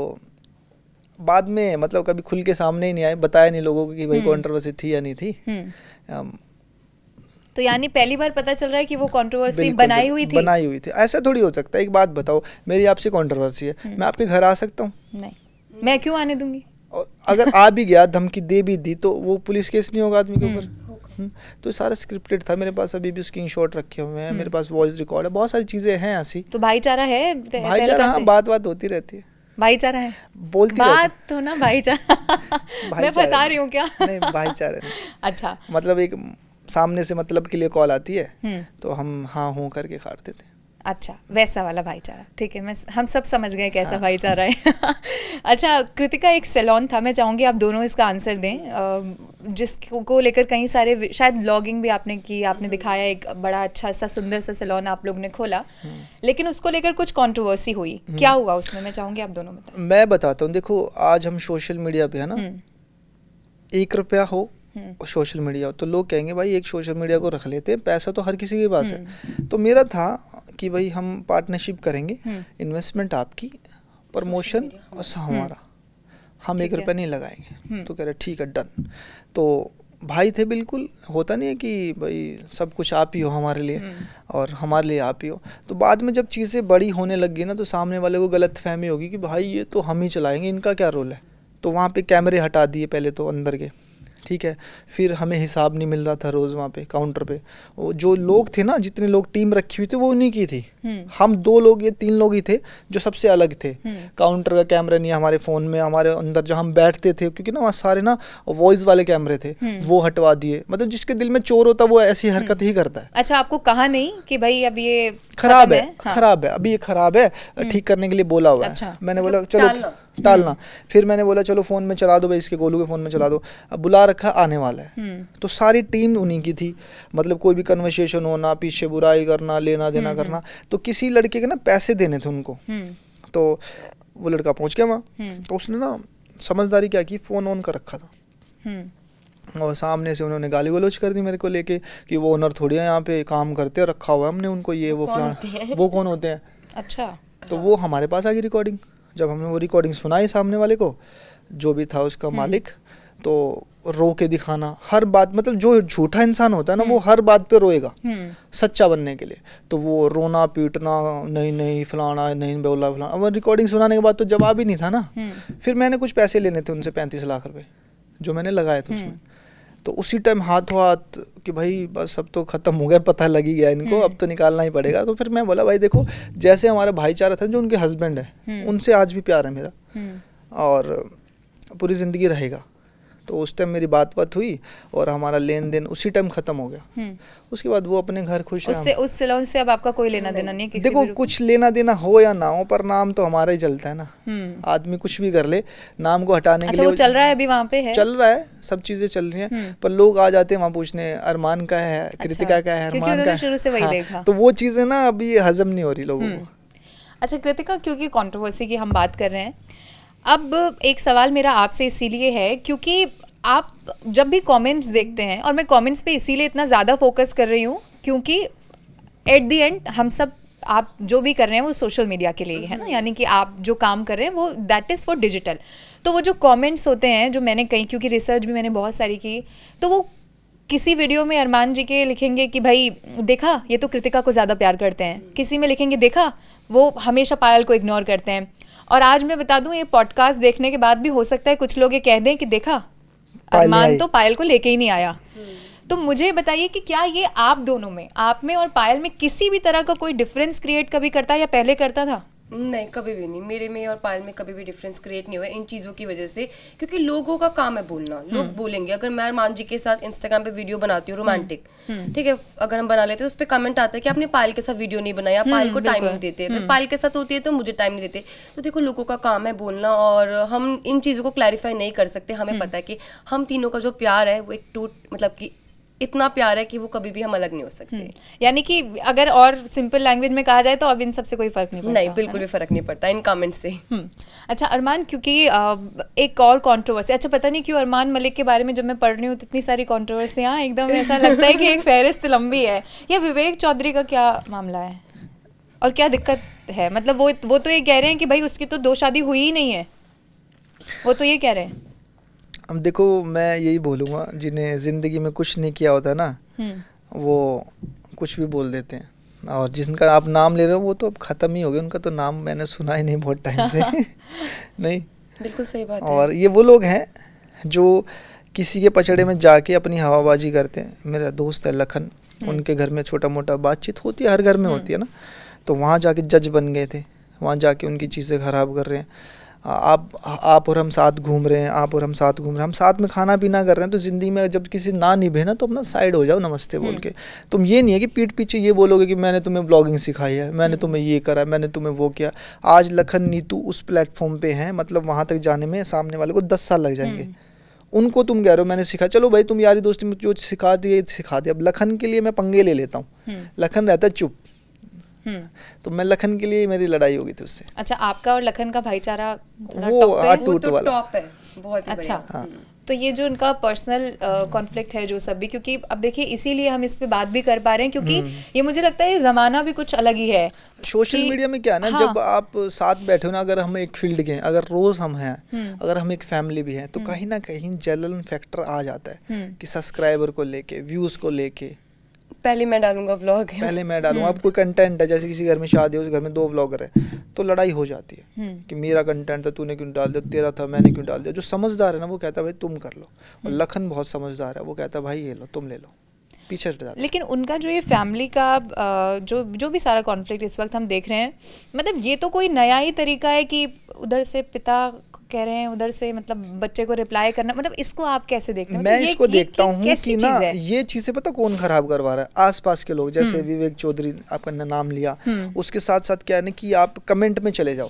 बाद में मतलब कभी खुल के सामने ही नहीं आए बताया नहीं लोगों को कि भाई कॉन्ट्रोवर्सी हम्म। थी या नहीं थी तो यानी पहली बार पता चल रहा है कि वो कंट्रोवर्सी बनाई हुई थी बनाई हुई थी ऐसा थोड़ी हो सकता है एक बात बताओ मेरी आपसे कंट्रोवर्सी है मैं आपके घर आ सकता हूँ नहीं मैं क्यों आने दूंगी और अगर आ भी गया धमकी दे भी दी तो वो पुलिस केस नहीं होगा आदमी के ऊपर हम्म। तो सारा स्क्रिप्टेड था मेरे पास अभी भी स्क्रीन शॉट रखे हुए हैं हम्म। मेरे पास वॉइस रिकॉर्ड है बहुत सारी चीज़ें हैं ऐसी तो भाईचारा है भाईचारा हाँ बात बात होती रहती है भाईचारा है बोलती बात तो ना भाईचारा मैं फंसा रही हूँ क्या नहीं भाईचारा अच्छा मतलब एक सामने से मतलब के लिए कॉल आती है हम्म। तो हम हाँ हूँ करके काट देते हैं अच्छा वैसा वाला भाईचारा ठीक है मैं हम सब समझ गए कैसा हाँ। भाईचारा है अच्छा कृतिका एक सैलॉन था मैं चाहूँगी आप दोनों इसका आंसर दें जिसको लेकर कई सारे शायद ब्लॉगिंग भी आपने की आपने हम्म। दिखाया एक बड़ा अच्छा सा सुंदर सा सैलॉन आप लोग ने खोला हम्म। लेकिन उसको लेकर कुछ कॉन्ट्रोवर्सी हुई हम्म। क्या हुआ उसमें मैं चाहूँगी आप दोनों बताएं मैं बताता हूँ देखो आज हम सोशल मीडिया पे है ना एक रुपया हो सोशल मीडिया तो लोग कहेंगे भाई एक सोशल मीडिया को रख लेते हैं पैसा तो हर किसी के पास है तो मेरा था कि भाई हम पार्टनरशिप करेंगे इन्वेस्टमेंट हम्म। आपकी प्रमोशन और हमारा हम्म। हम एक रुपया नहीं लगाएंगे हम्म। तो कह रहे ठीक है डन तो भाई थे बिल्कुल होता नहीं है कि भाई सब कुछ आप ही हो हमारे लिए और हमारे लिए आप ही हो तो बाद में जब चीज़ें बड़ी होने लग गई ना तो सामने वाले को गलत फहमी होगी कि भाई ये तो हम ही चलाएंगे इनका क्या रोल है तो वहाँ पे कैमरे हटा दिए पहले तो अंदर के ठीक है फिर हमें हिसाब नहीं मिल रहा था रोज़ वहाँ पे काउंटर पे वो जो लोग थे ना जितने लोग टीम रखी हुई थी वो उन्हीं की थी हम्म। हम दो लोग ये तीन लोग ही थे जो सबसे अलग थे काउंटर हम्म। का कैमरा नहीं हमारे फ़ोन में हमारे अंदर जहाँ हम बैठते थे क्योंकि ना वहाँ सारे ना वॉइस वाले कैमरे थे हम्म। वो हटवा दिए मतलब जिसके दिल में चोर होता वो ऐसी हरकत ही करता है अच्छा आपको कहा नहीं कि भाई अब ये खराब है हाँ। खराब है अभी ये खराब है ठीक करने के लिए बोला हुआ है अच्छा। मैंने बोला तो चलो टालना फिर मैंने बोला चलो फ़ोन में चला दो भाई इसके गोलू के फ़ोन में चला दो अब बुला रखा आने वाला है हम्म। तो सारी टीम उन्हीं की थी मतलब कोई भी कन्वर्सेशन होना पीछे बुराई करना लेना देना हम्म, करना हम्म। तो किसी लड़के के ना पैसे देने थे उनको तो वो लड़का पहुंच गया वहाँ तो उसने ना समझदारी क्या की फ़ोन ऑन कर रखा था और सामने से उन्होंने गाली गलोच कर दी मेरे को लेके कि वो ओनर थोड़ी है यहाँ पे काम करते रखा हुआ है हमने उनको ये वो वो कौन होते हैं अच्छा तो वो हमारे पास आ गई रिकॉर्डिंग जब हमने वो रिकॉर्डिंग सुनाई सामने वाले को जो भी था उसका हम्म। मालिक तो रो के दिखाना हर बात मतलब जो झूठा इंसान होता है ना वो हम्म। हर बात पे रोएगा हम्म। सच्चा बनने के लिए तो वो रोना पीटना नहीं नहीं फलाना नहीं बोला फलाना अब रिकॉर्डिंग सुनाने के बाद तो जवाब ही नहीं था ना फिर मैंने कुछ पैसे लेने थे उनसे पैंतीस लाख रुपए जो मैंने लगाए थे उसमें तो उसी टाइम हाथों हाथ कि भाई बस अब तो ख़त्म हो गया पता लग ही गया इनको हम्म। अब तो निकालना ही पड़ेगा तो फिर मैं बोला भाई देखो जैसे हमारे भाईचारा था जो उनके हस्बैंड है हम्म। उनसे आज भी प्यार है मेरा हम्म। और पूरी ज़िंदगी रहेगा तो उस टाइम मेरी बात बात हुई और हमारा लेन देन उसी टाइम खत्म हो गया हम्म। उसके बाद वो अपने घर खुश उससे उस सैलून से अब आपका कोई लेना देना नहीं है देखो कुछ लेना देना हो या ना हो पर नाम तो हमारा ही चलता है ना हम्म। आदमी कुछ भी कर ले नाम को हटाने अच्छा, के लिए वो चल रहा है अभी वहाँ पे है चल रहा है सब चीजें चल रही हैं हम्म। पर लोग आ जाते हैं वहाँ पूछने अरमान का है अच्छा, कृतिका का है अरमान का शुरू से वही हाँ, देखा तो वो चीजें ना अभी हजम नहीं हो रही लोगों को अच्छा कृतिका क्योंकि कंट्रोवर्सी की हम बात कर रहे हैं अब एक सवाल मेरा आपसे इसीलिए है क्योंकि आप जब भी कमेंट्स देखते हैं और मैं कमेंट्स पे इसीलिए इतना ज़्यादा फोकस कर रही हूँ क्योंकि एट दी एंड हम सब आप जो भी कर रहे हैं वो सोशल मीडिया के लिए है ना हम्म। यानी कि आप जो काम कर रहे हैं वो दैट इज़ फॉर डिजिटल तो वो जो कमेंट्स होते हैं जो मैंने कहीं क्योंकि रिसर्च भी मैंने बहुत सारी की तो वो किसी वीडियो में अरमान जी के लिखेंगे कि भाई देखा ये तो कृतिका को ज़्यादा प्यार करते हैं किसी में लिखेंगे देखा वो हमेशा पायल को इग्नोर करते हैं और आज मैं बता दूं ये पॉडकास्ट देखने के बाद भी हो सकता है कुछ लोग ये कह दें कि देखा अरमान तो पायल को लेके ही नहीं आया हम्म। तो मुझे बताइए कि क्या ये आप दोनों में आप में और पायल में किसी भी तरह का कोई डिफरेंस क्रिएट कभी करता या पहले करता था नहीं कभी भी नहीं मेरे में और पायल में कभी भी डिफरेंस क्रिएट नहीं हुआ इन चीज़ों की वजह से क्योंकि लोगों का काम है बोलना हम्म। लोग बोलेंगे अगर मैं मान जी के साथ इंस्टाग्राम पे वीडियो बनाती हूँ रोमांटिक हम्म। हम्म। ठीक है अगर हम बना लेते हैं उस पर कमेंट आता है कि आपने पायल के साथ वीडियो नहीं बनाया पायल को टाइम नहीं देते अगर पायल के साथ होती है तो मुझे टाइम नहीं देते तो देखो लोगों का काम है बोलना और हम इन चीज़ों को क्लैरिफाई नहीं कर सकते हमें पता है कि हम तीनों का जो प्यार है वो एक टूट मतलब कि इतना प्यार है कि वो कभी भी हम अलग नहीं हो सकते हम्म। यानी कि अगर और सिंपल लैंग्वेज में कहा जाए तो अब इन सबसे कोई फर्क नहीं पड़ता नहीं बिल्कुल भी फर्क नहीं पड़ता इन कमेंट से हम्म। अच्छा अरमान क्योंकि एक और कॉन्ट्रोवर्सी अच्छा पता नहीं क्यों अरमान मलिक के बारे में जब मैं पढ़ रही हूँ तो इतनी सारी कॉन्ट्रोवर्सियाँ एकदम ऐसा लगता है कि एक फहरिस्त लंबी है या विवेक चौधरी का क्या मामला है और क्या दिक्कत है मतलब वो वो तो ये कह रहे हैं कि भाई उसकी तो दो शादी हुई ही नहीं है वो तो ये कह रहे हैं अब देखो मैं यही बोलूँगा जिन्हें ज़िंदगी में कुछ नहीं किया होता ना हम्म। वो कुछ भी बोल देते हैं और जिनका आप नाम ले रहे हो वो तो अब ख़त्म ही हो गया उनका तो नाम मैंने सुना ही नहीं बहुत टाइम से नहीं बिल्कुल सही बात और है। ये वो लोग हैं जो किसी के पचड़े में जाके अपनी हवाबाजी करते हैं मेरा दोस्त है लखन हम्म। उनके घर में छोटा मोटा बातचीत होती है हर घर में हम्म। होती है ना तो वहाँ जाके जज बन गए थे वहाँ जाके उनकी चीज़ें ख़राब कर रहे हैं आप आप और हम साथ घूम रहे हैं आप और हम साथ घूम रहे हैं हम साथ में खाना पीना कर रहे हैं तो ज़िंदगी में जब किसी ना निभे ना तो अपना साइड हो जाओ नमस्ते बोल हम्म। के तुम ये नहीं है कि पीठ पीछे ये बोलोगे कि मैंने तुम्हें ब्लॉगिंग सिखाई है मैंने हम्म। तुम्हें ये करा मैंने तुम्हें वो किया आज लखन नीतू उस प्लेटफॉर्म पर हैं मतलब वहाँ तक जाने में सामने वाले को दस साल लग जाएंगे हम्म। उनको तुम कह रहे हो मैंने सिखा चलो भाई तुम यारी दोस्ती में जो सिखा दिए सिखा दिए अब लखन के लिए मैं पंगे ले लेता हूँ लखन रहता है चुप तो मैं लखन के लिए मेरी लड़ाई हो गई थी उससे अच्छा आपका और लखन का भाईचारा वो टूट तो टॉप है बहुत अच्छा हाँ। हम्म। तो ये जो इनका पर्सनल कॉन्फ्लिक्ट है जो सब भी क्योंकि अब देखिए इसीलिए हम इस पे बात भी कर पा रहे हैं क्योंकि हम्म। ये मुझे लगता है जमाना भी कुछ अलग ही है सोशल मीडिया में क्या है ना हाँ। जब आप साथ बैठे हो ना अगर हम एक फील्ड के हैं अगर रोज हम हैं हम्म। अगर हम एक फैमिली भी हैं तो कहीं ना कहीं जलन फैक्टर आ जाता है कि सब्सक्राइबर को लेके व्यूज को लेके पहले मैं डालूंगा व्लॉग पहले मैं डालूंगा अब कोई कंटेंट है जैसे किसी घर में शादी हो उस घर में दो व्लॉगर है तो लड़ाई हो जाती है हम्म। कि मेरा कंटेंट था तूने क्यों डाल दिया तेरा था मैंने क्यों डाल दिया जो समझदार है ना वो कहता है भाई तुम कर लो और हम्म। लखन बहुत समझदार है वो कहता है भाई ये लो तुम ले लो पीछे लेकिन उनका जो ये फैमिली का जो जो भी सारा कॉन्फ्लिक्ट इस वक्त हम देख रहे हैं मतलब ये तो कोई नया ही तरीका है कि उधर से पिता कह रहे हैं उधर से मतलब बच्चे को रिप्लाई करना मतलब इसको आप कैसे देखते हैं मैं मतलब इसको ये, देखता हूँ कि ना ये चीज़ें पता कौन खराब करवा रहा है आसपास के लोग जैसे हम्म। विवेक चौधरी आपका नाम लिया हम्म। उसके साथ साथ क्या है ना कि आप कमेंट में चले जाओ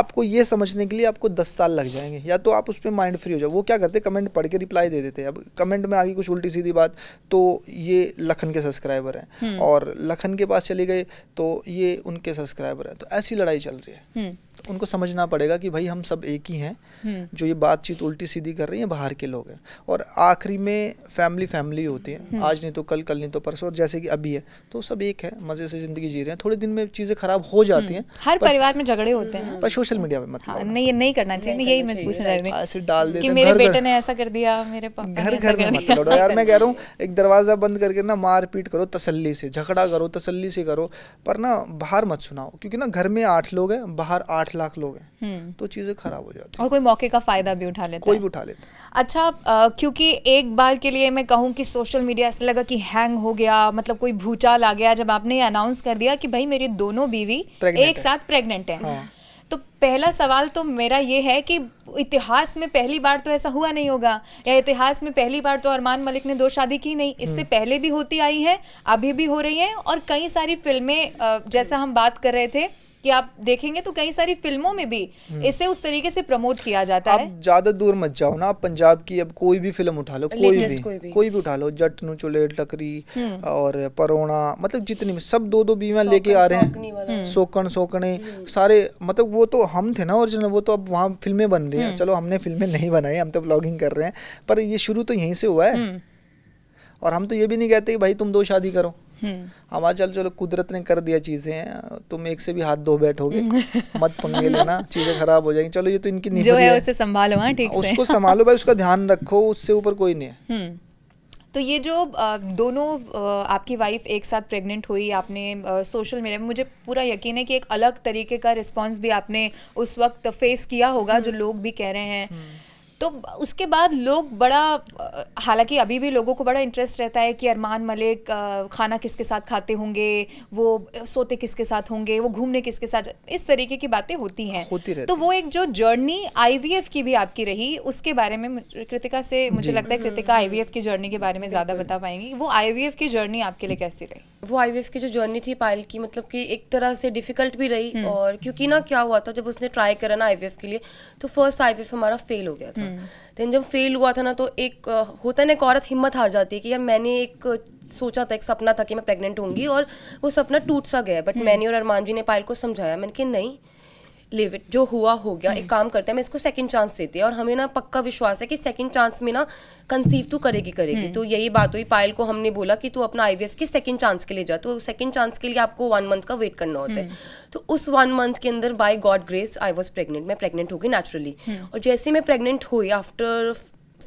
आपको ये समझने के लिए आपको दस साल लग जाएंगे या तो आप उसमें माइंड फ्री हो जाओ वो क्या करते कमेंट पढ़ के रिप्लाई दे देते अब कमेंट में आगे कुछ उल्टी सीधी बात तो ये लखन के सब्सक्राइबर हैं हम्म। और लखन के पास चले गए तो ये उनके सब्सक्राइबर हैं तो ऐसी लड़ाई चल रही है तो उनको समझना पड़ेगा कि भाई हम सब एक ही हैं हम्म। जो ये बातचीत उल्टी सीधी कर रही हैं बाहर के लोग हैं और आखिरी में फैमिली फैमिली होती है हम्म। आज नहीं तो कल कल नहीं तो परसों और जैसे कि अभी है तो सब एक है मजे से जिंदगी जी रहे हैं थोड़े दिन में चीजें खराब हो जाती हम्म। हैं हर परिवार में झगड़े होते हैं पर सोशल मीडिया पे मत हाँ, नहीं ये नहीं करना चाहिए यही ऐसे डाल देते मेरे बेटे ने ऐसा कर दिया मेरे घर घर में मत लड़ो यार मैं कह रहा हूँ एक दरवाजा बंद करके ना मारपीट करो तसली से झगड़ा करो तसली से करो पर ना बाहर मत सुनाओ क्योंकि ना घर में आठ लोग हैं बाहर आठ लाख लोग हैं हम्म। तो चीज़ें खराब हो जाती और कोई मौके का फ़ायदा भी उठा लेता कोई भी उठा लेता अच्छा क्योंकि एक बार के लिए मैं कहूँ कि सोशल मीडिया ऐसा लगा कि हैंग हो गया मतलब कोई भूचाल आ गया जब आपने अनाउंस कर दिया कि भाई मेरी दोनों बीवी एक साथ प्रेगनेंट है हाँ। तो पहला सवाल तो मेरा ये है कि इतिहास में पहली बार तो ऐसा हुआ नहीं होगा या इतिहास में पहली बार तो अरमान मलिक ने दो शादी की नहीं इससे हम्म। पहले भी होती आई है अभी भी हो रही है और कई सारी फिल्में जैसा हम बात कर रहे थे कि आप देखेंगे तो कई सारी फिल्मों में भी हम्म। इसे उस तरीके से प्रमोट किया जाता है ज्यादा दूर मत जाओ ना आप पंजाब की अब कोई भी फिल्म उठा लो कोई भी, कोई भी कोई भी उठा लो जट नु चुले टकरी हम्म। और परोना मतलब जितनी सब दो दो बीमा लेके आ रहे हैं हम्म। सोकन सोकने सारे मतलब वो तो हम थे ना ओरिजिनल वो तो अब वहाँ फिल्में बन रही है चलो हमने फिल्में नहीं बनाई हम तो ब्लॉगिंग कर रहे हैं पर ये शुरू तो यहीं से हुआ है और हम तो ये भी नहीं कहते भाई तुम दो शादी करो हमारे चल चलो कुदरत ने कर दिया चीजें तुम एक से भी हाथ धो बैठोगे मत पंगे लेना चीजें खराब हो जाएंगी चलो ये तो इनकी जो है उसे संभालो हाँ ठीक उसको संभालो भाई उसका ध्यान रखो उससे ऊपर कोई नहीं है हम्म। तो ये जो दोनों आपकी वाइफ एक साथ प्रेग्नेंट हुई आपने सोशल मीडिया में मुझे पूरा यकीन है कि एक अलग तरीके का रिस्पांस भी आपने उस वक्त फेस किया होगा जो हम्म। लोग भी कह रहे हैं हम्म। तो उसके बाद लोग बड़ा हालांकि अभी भी लोगों को बड़ा इंटरेस्ट रहता है कि अरमान मलिक खाना किसके साथ खाते होंगे वो सोते किसके साथ होंगे वो घूमने किसके साथ इस तरीके की बातें होती हैं होती तो वो एक जो जर्नी आई की भी आपकी रही उसके बारे में कृतिका से मुझे लगता है कृतिका आई हम्म। की जर्नी के बारे में ज़्यादा बता पाएंगी वो आई की जर्नी आपके लिए कैसी रही वो आई की जो जर्नी थी पायल की मतलब कि एक तरह से डिफिकल्ट भी रही हम्म। और क्योंकि ना क्या हुआ था जब उसने ट्राई करा ना आई के लिए तो फर्स्ट आई हमारा फेल हो गया था हम्म। देन हम्म। जब फेल हुआ था ना तो एक होता है ना एक औरत हिम्मत हार जाती है कि यार मैंने एक सोचा था एक सपना था कि मैं प्रेग्नेंट होंगी और वो सपना टूट सा गया बट हम्म। मैंने और अरमान जी ने पायल को समझाया मैंने कि नहीं लिव इट जो हुआ हो गया एक हम्म। काम करते हैं मैं इसको सेकंड चांस देती है और हमें ना पक्का विश्वास है कि सेकंड चांस में ना कंसीव तू करेगी करेगी हम्म। तो यही बात हुई पायल को हमने बोला कि तू अपना आईवीएफ के सेकंड चांस के लिए जा तो सेकंड चांस के लिए आपको वन मंथ का वेट करना होता है हम्म। तो उस वन मंथ के अंदर by God grace I was pregnant मैं प्रेगनेंट हो गई नेचुरली और जैसे मैं प्रेगनेंट हुई आफ्टर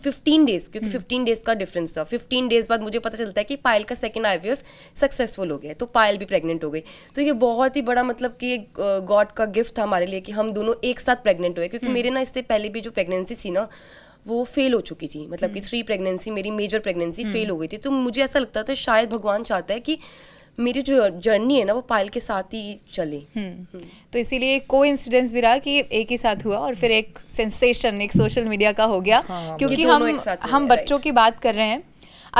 फिफ्टीन डेज क्योंकि फिफ्टीन hmm. डेज का डिफरेंस था फिफ्टीन डेज बाद मुझे पता चलता है कि पायल का सेकेंड आई सक्सेसफुल हो गया तो पायल भी प्रेगनेंट हो गई तो ये बहुत ही बड़ा मतलब कि गॉड का गिफ्ट था हमारे लिए कि हम दोनों एक साथ प्रेगनेंट हुए क्योंकि hmm. मेरे ना इससे पहले भी जो प्रेगनेंसी थी ना वो फेल हो चुकी थी मतलब कि थ्री hmm. प्रेगनेंसी मेरी मेजर प्रेगनेंसी फेल हो गई थी तो मुझे ऐसा लगता था शायद भगवान चाहता है कि मेरी जो जर्नी है ना वो पायल के साथ ही चली हम्म। तो इसीलिए को इंसिडेंस भी रहा कि एक ही साथ हुआ और फिर एक सेंसेशन एक सोशल मीडिया का हो गया हाँ, क्योंकि हम हम बच्चों की बात कर रहे हैं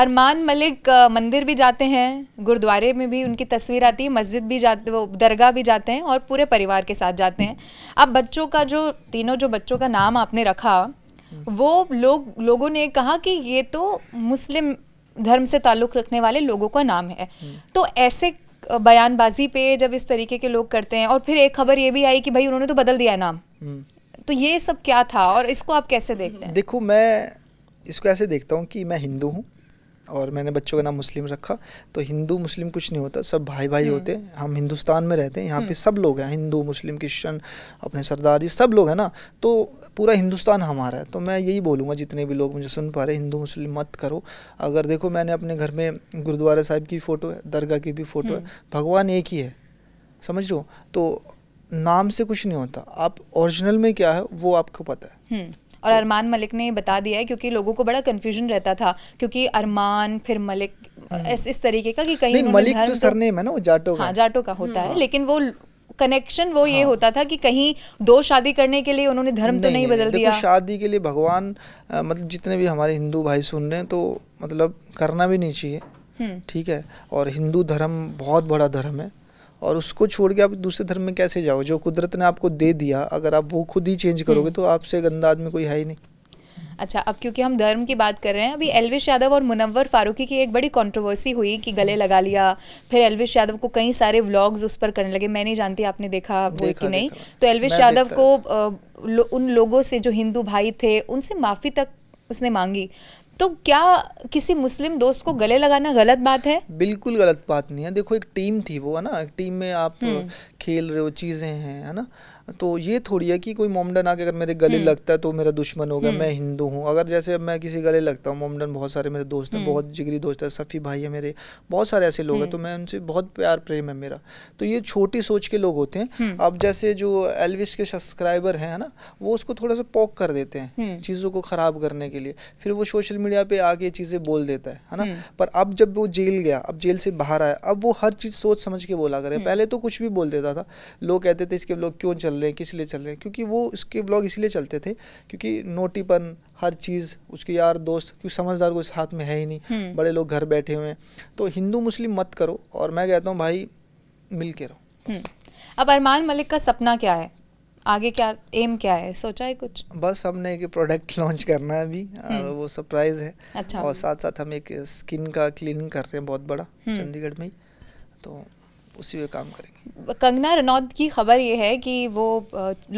अरमान मलिक मंदिर भी जाते हैं गुरुद्वारे में भी उनकी तस्वीर आती है मस्जिद भी जाते वो दरगाह भी जाते हैं और पूरे परिवार के साथ जाते हैं अब बच्चों का जो तीनों जो बच्चों का नाम आपने रखा हम्म। वो लोग लोगों ने कहा कि ये तो मुस्लिम धर्म से ताल्लुक रखने वाले लोगों का नाम है हम्म। तो ऐसे बयानबाजी पे जब इस तरीके के लोग करते हैं और फिर एक खबर ये भी आई कि भाई उन्होंने तो बदल दिया नाम हम्म। तो ये सब क्या था और इसको आप कैसे देखते हैं देखो मैं इसको ऐसे देखता हूँ कि मैं हिंदू हूँ और मैंने बच्चों का नाम मुस्लिम रखा तो हिंदू मुस्लिम कुछ नहीं होता सब भाई भाई हम्म। होते हम हिंदुस्तान में रहते हैं यहाँ पे हम्म। सब लोग हैं हिंदू मुस्लिम क्रिश्चन अपने सरदार ये सब लोग हैं ना तो पूरा हिंदुस्तान हमारा है तो मैं यही बोलूँगा जितने भी लोग मुझे सुन पा रहे हिंदू मुस्लिम मत करो अगर देखो मैंने अपने घर में गुरुद्वारा साहिब की फ़ोटो है दरगाह की भी फ़ोटो है हम्म। भगवान एक ही है समझ लो तो नाम से कुछ नहीं होता आप ओरिजिनल में क्या है वो आपको पता है और अरमान मलिक ने बता दिया है क्योंकि लोगों को बड़ा कन्फ्यूजन रहता था क्योंकि अरमान फिर मलिक हम्म। इस, इस तरीके का कि कहीं मलिक तो सरनेम है ना जाटो का हाँ जाटो का होता है हम्म। लेकिन वो कनेक्शन वो हाँ। ये होता था कि कहीं दो शादी करने के लिए उन्होंने धर्म नहीं, तो नहीं, नहीं बदल दिया शादी के लिए भगवान आ, मतलब जितने भी हमारे हिंदू भाई सुन रहे हैं तो मतलब करना भी नहीं चाहिए हम्म। ठीक है और हिंदू धर्म बहुत बड़ा धर्म है और उसको छोड़ के आप दूसरे धर्म में कैसे जाओ जो कुदरत ने आपको दे दिया अगर आप वो खुद ही चेंज हम्म। करोगे तो आपसे गंदा आदमी कोई है ही नहीं अच्छा अब क्योंकि हम धर्म की बात कर रहे हैं अभी एलविश यादव और मुनव्वर फारूकी की एक बड़ी कंट्रोवर्सी हुई कि गले हम्म। लगा लिया फिर एलविश यादव को कई सारे व्लॉग्स उस पर करने लगे मैं नहीं जानती आपने देखा वो कि नहीं देखा। तो एलविश यादव को लो, उन लोगों से जो हिंदू भाई थे उनसे माफ़ी तक उसने मांगी तो क्या किसी मुस्लिम दोस्त को गले लगाना गलत बात है बिल्कुल गलत बात नहीं है देखो एक टीम थी वो है ना एक टीम में आप हम्म। खेल रहे हो चीज़ें हैं है ना तो ये थोड़ी है कि कोई मोमडन आके अगर मेरे गले हम्म। लगता है तो मेरा दुश्मन होगा हम्म। मैं हिंदू हूँ अगर जैसे मैं किसी गले लगता हूँ मोमडन बहुत सारे मेरे दोस्त हैं हम्म। बहुत जिगरी दोस्त है सफ़ी भाई है मेरे बहुत सारे ऐसे लोग हैं तो मैं उनसे बहुत प्यार प्रेम है मेरा तो ये छोटी सोच के लोग होते हैं अब जैसे जो एलविस के सब्सक्राइबर हैं ना वो उसको थोड़ा सा पॉक कर देते हैं चीज़ों को ख़राब करने के लिए फिर वो सोशल मीडिया पर आके चीज़ें बोल देता है है ना पर अब जब वो जेल गया अब जेल से बाहर आया अब वो हर चीज़ सोच समझ के बोला करे पहले तो कुछ भी बोल देता था लोग कहते थे इसके लोग क्यों चल चल रहे हैं किस लिए चल रहे हैं क्योंकि वो उसके ब्लॉग इसलिए चलते थे क्योंकि नोटीपन हर चीज़ उसके यार दोस्त क्योंकि समझदार को इस हाथ में है ही नहीं हम्म। बड़े लोग घर बैठे हुए हैं तो हिंदू मुस्लिम मत करो और मैं कहता हूँ भाई मिल के रहो हम्म। अब अरमान मलिक का सपना क्या है आगे क्या एम क्या है सोचा है कुछ बस हमने एक प्रोडक्ट लॉन्च करना है अभी हम्म। वो सरप्राइज है अच्छा और साथ साथ हम एक स्किन का क्लीनिंग कर रहे हैं बहुत बड़ा चंडीगढ़ में तो उसी पे काम करेंगे कंगना रनौत की खबर ये है कि वो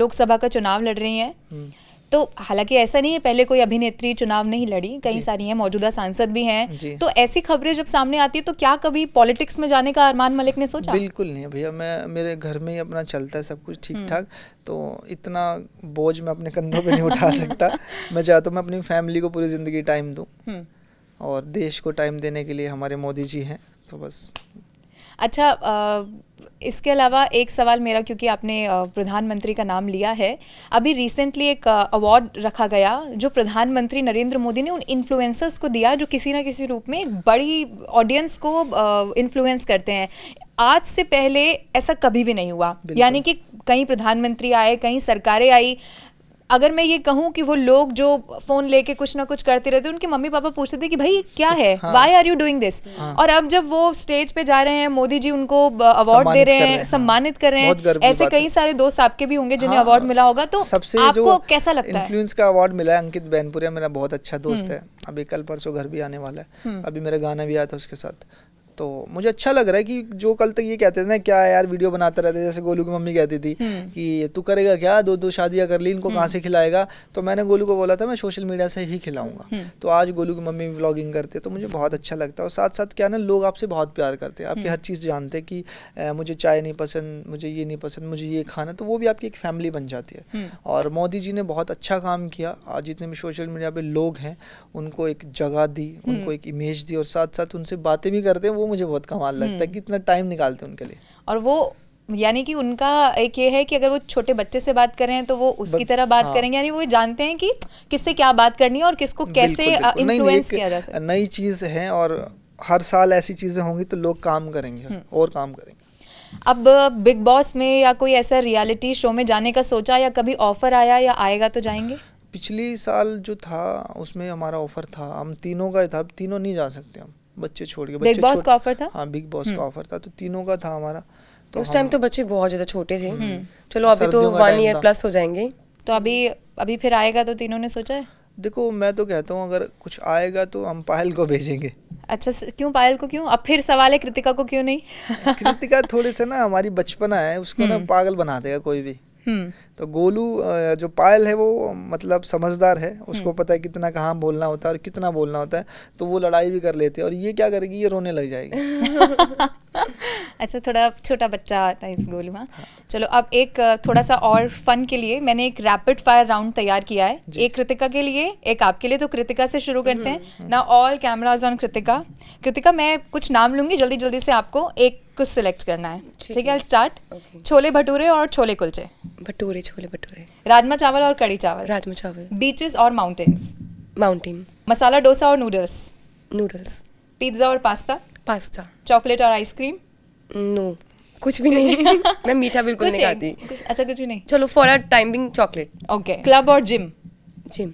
लोकसभा का चुनाव लड़ रही हैं हम्म। तो हालांकि ऐसा नहीं है पहले कोई अभिनेत्री चुनाव नहीं लड़ी कई सारी हैं मौजूदा सांसद भी हैं तो ऐसी खबरें जब सामने आती है तो क्या कभी पॉलिटिक्स में जाने का अरमान मलिक ने सोचा बिल्कुल नहीं भैया मैं मेरे घर में ही अपना चलता है सब कुछ ठीक हम्म। ठाक तो इतना बोझ मैं अपने कंधों पर नहीं उठा सकता मैं चाहता हूँ मैं अपनी फैमिली को पूरी ज़िंदगी टाइम दूँ हम्म। और देश को टाइम देने के लिए हमारे मोदी जी हैं तो बस अच्छा आ, इसके अलावा एक सवाल मेरा क्योंकि आपने प्रधानमंत्री का नाम लिया है अभी रिसेंटली एक अवार्ड रखा गया जो प्रधानमंत्री नरेंद्र मोदी ने उन इन्फ्लुएंसर्स को दिया जो किसी ना किसी रूप में बड़ी ऑडियंस को इन्फ्लुएंस करते हैं आज से पहले ऐसा कभी भी नहीं हुआ यानी कि कहीं प्रधानमंत्री आए कहीं सरकारें आई अगर मैं ये कहूँ कि वो लोग जो फोन लेके कुछ ना कुछ करते रहते उनके मम्मी पापा पूछते थे कि भाई क्या है why are you doing this और अब जब वो स्टेज पे जा रहे हैं मोदी जी उनको अवार्ड दे रहे हैं हाँ। सम्मानित कर रहे हैं ऐसे कई सारे दोस्त आपके भी होंगे जिन्हें अवार्ड हाँ। मिला होगा तो सबसे आपको कैसा लगता है इन्फ्लुएंस का अवार्ड मिला है अंकित बैनपुरिया मेरा बहुत अच्छा दोस्त हम्म। है अभी कल परसों घर भी आने वाला है हम्म। अभी मेरा गाना भी आया था उसके साथ तो मुझे अच्छा लग रहा है कि जो कल तक ये कहते थे ना क्या यार वीडियो बनाते रहते जैसे गोलू की मम्मी कहती थी हम्म। कि तू करेगा क्या दो दो शादियां कर ली इनको कहाँ हम्म। से खिलाएगा तो मैंने गोलू को बोला था मैं सोशल मीडिया से ही खिलाऊंगा हम्म। तो आज गोलू की मम्मी ब्लॉगिंग करते तो मुझे बहुत अच्छा लगता है और साथ साथ क्या ना लोग आपसे बहुत प्यार करते हैं आपकी हर चीज़ जानते हैं कि मुझे चाय नहीं पसंद मुझे ये नहीं पसंद मुझे ये खाना तो वो भी आपकी एक फैमिली बन जाती है और मोदी जी ने बहुत अच्छा काम किया आज जितने भी सोशल मीडिया पे लोग हैं उनको एक जगह दी उनको एक इमेज दी और साथ साथ उनसे बातें भी करते हैं वो मुझे बहुत कमाल लगता है कि इतना टाइम निकालते हैं उनके लिए और वो यानी कि उनका एक ये है कि अगर वो छोटे बच्चे से बात करें तो वो उसकी तरह बात हाँ। करेंगे यानी वो जानते हैं कि किससे क्या बात करनी है और किसको कैसे इन्फ्लुएंस किया जा सकता है नई चीज़ है और हर साल ऐसी चीज़ें होंगी तो लोग काम करेंगे हम्म। और काम करेंगे अब बिग बॉस में या कोई ऐसा रियलिटी शो में जाने का सोचा या कभी ऑफर आया या आएगा तो जाएंगे पिछली साल जो था उसमें हमारा ऑफर था हम तीनों का था तीनों नहीं जा सकते हम बच्चे छोड़ के बिग बॉस का ऑफर था हाँ बिग बॉस का ऑफर हम्म। था तो तीनों का था हमारा तो उस टाइम तो बच्चे बहुत ज़्यादा छोटे थे हम्म। हम्म। चलो अभी तो वन ईयर प्लस हो जाएंगे तो अभी अभी फिर आएगा तो तीनों ने सोचा है देखो मैं तो कहता हूँ अगर कुछ आएगा तो हम पायल को भेजेंगे अच्छा क्यों पायल को क्यों अब फिर सवाल है कृतिका को क्यों नहीं कृतिका थोड़े से ना हमारी बचपना है उसको ना पागल बना देगा कोई भी तो गोलू जो पायल है वो मतलब समझदार है उसको हम्म। पता है कितना कहाँ बोलना होता है और कितना बोलना होता है तो वो लड़ाई भी कर लेती है और ये क्या करेगी ये रोने लग जाएगी अच्छा थोड़ा छोटा बच्चा इस गोलू हाँ चलो अब एक थोड़ा सा और फन के लिए मैंने एक रैपिड फायर राउंड तैयार किया है एक कृतिका के लिए एक आपके लिए तो कृतिका से शुरू हम्म, करते हैं ना all cameras on Kritika Kritika मैं कुछ नाम लूंगी जल्दी जल्दी से आपको एक कुछ सिलेक्ट करना है ठीक है स्टार्ट छोले भटूरे और छोले कुलचे भटूरे छोले भटूरे राजमा चावल और कड़ी चावल राजमा चावल बीचेस और माउंटेन्स माउंटेन मसाला डोसा और नूडल्स नूडल्स पिज्ज़ा और पास्ता पास्ता चॉकलेट और आइसक्रीम नो no. कुछ भी नहीं मैं मीठा बिल्कुल नहीं खाती अच्छा कुछ भी नहीं चलो for our timing chocolate okay club और जिम जिम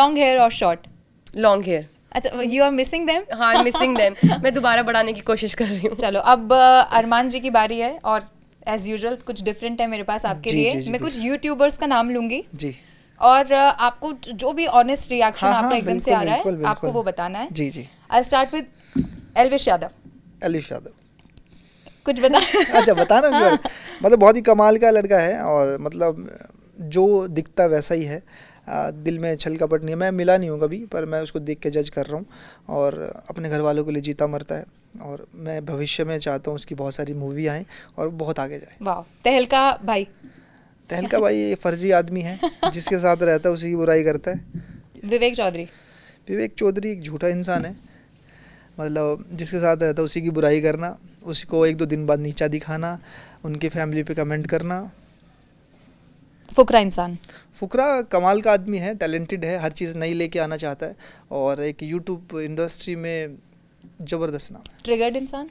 लॉन्ग हेयर और शॉर्ट लॉन्ग हेयर अच्छा यू आर मिसिंग देम हाँ मिसिंग देम मैं दोबारा बढ़ाने की कोशिश कर रही हूँ चलो अब अरमान जी की बारी है और एज यूजल कुछ डिफरेंट है मेरे पास आपके लिए मैं कुछ यूट्यूबर्स का नाम लूंगी जी और आपको जो भी ऑनेस्ट रिएक्शन हाँ, आपका हाँ, एकदम से आ रहा है आपको वो बताना है जी जी I start with Elvish Yadav Elvish Yadav कुछ बता अच्छा बताना हाँ. मतलब बहुत ही कमाल का लड़का है और मतलब जो दिखता वैसा ही है दिल में छल कपट नहीं मैं मिला नहीं हूँ कभी पर मैं उसको देख के जज कर रहा हूँ और अपने घर वालों के लिए जीता मरता है और मैं भविष्य में चाहता हूँ उसकी बहुत सारी मूवी आए और बहुत आगे जाए वाह तहलका भाई तहलका भाई ये फर्जी आदमी है जिसके साथ रहता है उसी की बुराई करता है विवेक चौधरी विवेक चौधरी एक झूठा इंसान है मतलब जिसके साथ रहता है उसी की बुराई करना उसको एक दो दिन बाद नीचा दिखाना उनकी फैमिली पे कमेंट करना फुकरा इंसान फुकरा कमाल का आदमी है टैलेंटेड है हर चीज़ नई लेके आना चाहता है और एक यूट्यूब इंडस्ट्री में ज़बरदस्त नाम है ट्रिगर्ड इंसान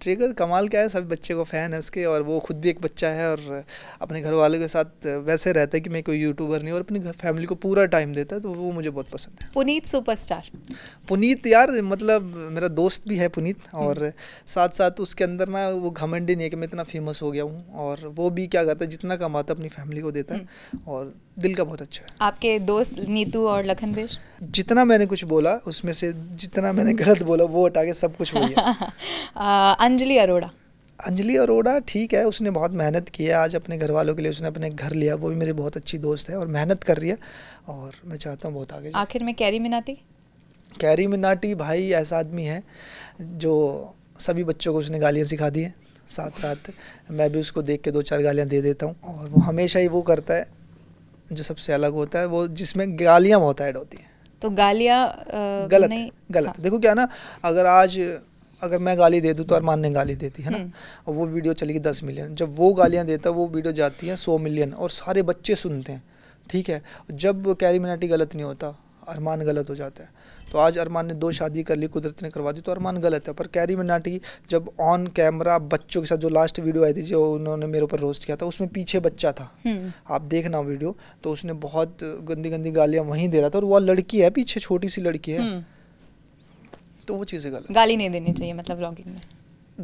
ट्रिगर कमाल का है सभी बच्चे को फ़ैन है उसके और वो खुद भी एक बच्चा है और अपने घर वालों के साथ वैसे रहता है कि मैं कोई यूट्यूबर नहीं और अपनी घर फैमिली को पूरा टाइम देता है तो वो मुझे बहुत पसंद है पुनीत सुपरस्टार पुनीत यार मतलब मेरा दोस्त भी है पुनीत और हम्म। साथ साथ उसके अंदर ना वो घमंडी नहीं है कि मैं इतना फेमस हो गया हूँ और वो भी क्या करता है जितना कमाता अपनी फैमिली को देता है हम्म। और दिल का बहुत अच्छा है आपके दोस्त नीतू और लखनवेश जितना मैंने कुछ बोला उसमें से जितना मैंने गलत बोला वो हटा के सब कुछ बोला अंजलि अरोड़ा अंजलि अरोड़ा ठीक है उसने बहुत मेहनत की है आज अपने घर वालों के लिए उसने अपने घर लिया वो भी मेरी बहुत अच्छी दोस्त है और मेहनत कर रही है और मैं चाहता हूँ बहुत आगे आखिर में कैरी मिनाटी कैरी मिनाटी भाई ऐसा आदमी है जो सभी बच्चों को उसने गालियाँ सिखा दी हैं साथ साथ मैं भी उसको देख के दो चार गालियाँ दे देता हूँ और वो हमेशा ही वो करता है जो सबसे अलग होता है वो जिसमें गालियाँ बहुत ऐड होती हैं तो गालियाँ गलत नहीं गलत हाँ। देखो क्या ना अगर आज अगर मैं गाली दे दूँ तो अरमान ने गाली देती है ना हम्म। और वो वीडियो चली गई दस मिलियन जब वो गालियाँ देता वो वीडियो जाती है सौ मिलियन और सारे बच्चे सुनते हैं ठीक है जब कैरी मिनाटी गलत नहीं होता अरमान गलत हो जाता है तो आज अरमान ने दो शादी कर ली कुदरत ने करवा दी तो अरमान गलत है पर कैरी मनाटी जब ऑन कैमरा बच्चों के साथ जो लास्ट वीडियो आई थी जो उन्होंने मेरे ऊपर रोस्ट किया था उसमें पीछे बच्चा था हम्म। आप देखना वीडियो तो उसने बहुत गंदी गंदी गालियाँ वहीं दे रहा था और वह लड़की है पीछे छोटी सी लड़की है हम्म। तो वो चीज़ें गलत गाली नहीं देनी चाहिए मतलब ब्लॉगिंग में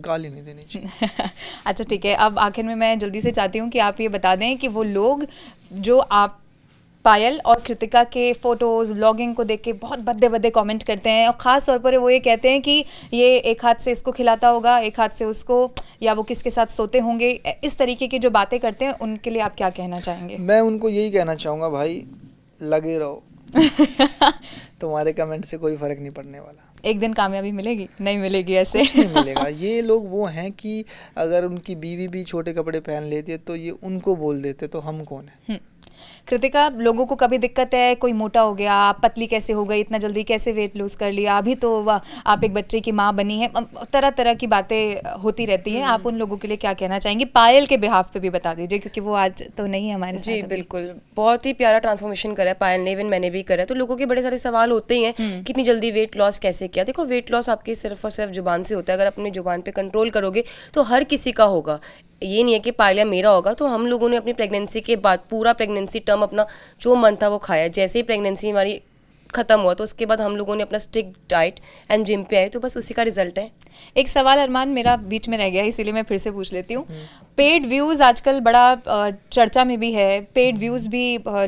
गाली नहीं देनी चाहिए अच्छा ठीक है अब आखिर में मैं जल्दी से चाहती हूँ कि आप ये बता दें कि वो लोग जो आप पायल और कृतिका के फ़ोटोज़ ब्लॉगिंग को देख के बहुत बदे बदे कमेंट करते हैं और ख़ास तौर पर वो ये कहते हैं कि ये एक हाथ से इसको खिलाता होगा एक हाथ से उसको या वो किसके साथ सोते होंगे इस तरीके की जो बातें करते हैं उनके लिए आप क्या कहना चाहेंगे मैं उनको यही कहना चाहूँगा भाई लगे रहो तुम्हारे कमेंट से कोई फ़र्क नहीं पड़ने वाला एक दिन कामयाबी मिलेगी नहीं मिलेगी ऐसे कुछ नहीं मिलेगा ये लोग वो हैं कि अगर उनकी बीवी भी छोटे कपड़े पहन लेती है तो ये उनको बोल देते तो हम कौन है हम्म। कृतिका लोगों को कभी दिक्कत है कोई मोटा हो गया आप पतली कैसे हो गई इतना जल्दी कैसे वेट लूज़ कर लिया अभी तो आप एक बच्चे की माँ बनी है तरह तरह की बातें होती रहती हैं आप उन हम्म। लोगों के लिए क्या कहना चाहेंगे पायल के बिहाफ पे भी बता दीजिए क्योंकि वो आज तो नहीं है हमारे जी बिल्कुल बहुत ही प्यारा ट्रांसफॉर्मेशन करा है पायल ने इवन मैंने भी करा है तो लोगों के बड़े सारे सवाल होते ही हैं हम्म। कितनी जल्दी वेट लॉस कैसे किया देखो वेट लॉस आपकी सिर्फ और सिर्फ जुबान से होता है अगर अपनी जुबान पर कंट्रोल करोगे तो हर किसी का होगा ये नहीं है कि पायलिया मेरा होगा तो हम लोगों ने अपनी प्रेगनेंसी के बाद पूरा प्रेगनेंसी टर्म अपना जो मन था वो खाया जैसे ही प्रेगनेंसी हमारी ख़त्म हुआ तो उसके बाद हम लोगों ने अपना स्ट्रिक्ट डाइट एंड जिम पे आए तो बस उसी का रिजल्ट है एक सवाल अरमान मेरा बीच में रह गया इसीलिए मैं फिर से पूछ लेती हूँ पेड हम्म। व्यूज़ आजकल बड़ा चर्चा में भी है पेड व्यूज़ भी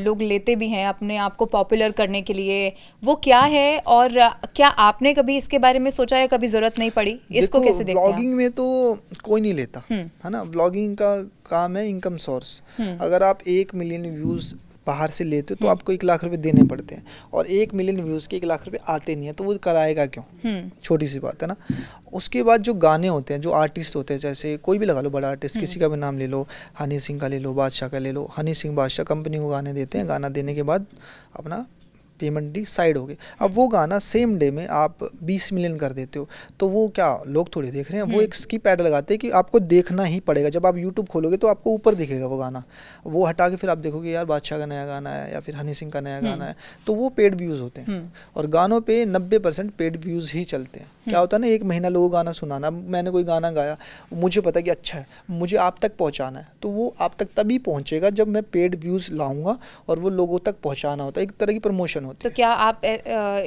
लोग लेते भी हैं अपने आप को पॉपुलर करने के लिए वो क्या है और क्या आपने कभी इसके बारे में सोचा या कभी ज़रूरत नहीं पड़ी इसको कैसे देखते ब्लॉगिंग में तो कोई नहीं लेता हम्म। है ना ब्लॉगिंग का काम है इनकम हम्म। सोर्स अगर आप एक मिलियन व्यूज़ बाहर से लेते हो तो हम्म। आपको एक लाख रुपए देने पड़ते हैं और एक मिलियन व्यूज़ के एक लाख रुपए आते नहीं है तो वो कराएगा क्यों हम्म। छोटी सी बात है ना उसके बाद जो गाने होते हैं जो आर्टिस्ट होते हैं जैसे कोई भी लगा लो बड़ा आर्टिस्ट किसी का हम्म। भी नाम ले लो हनी सिंह का ले लो बादशाह का ले लो हनी सिंह बादशाह कंपनी को गाने देते हैं गाना देने के बाद अपना पेमेंट डिसाइड हो गई अब वो गाना सेम डे में आप 20 मिलियन कर देते हो तो वो क्या लोग थोड़े देख रहे हैं वो हम्म। एक स्किप ऐड लगाते हैं कि आपको देखना ही पड़ेगा जब आप यूट्यूब खोलोगे तो आपको ऊपर दिखेगा वो गाना वो हटा के फिर आप देखोगे यार बादशाह का नया गाना है या फिर हनी सिंह का नया गाना हम्म। है तो वो पेड व्यूज़ होते हैं हम्म। और गानों पर नब्बे पेड व्यूज़ ही चलते हैं क्या होता है ना एक महीना लोगों गाना सुनाना मैंने कोई गाना गाया मुझे पता कि अच्छा है मुझे आप तक पहुंचाना है तो वो आप तक तभी पहुंचेगा जब मैं पेड व्यूज़ लाऊंगा और वो लोगों तक पहुंचाना होता है एक तरह की प्रमोशन होती तो है तो क्या आप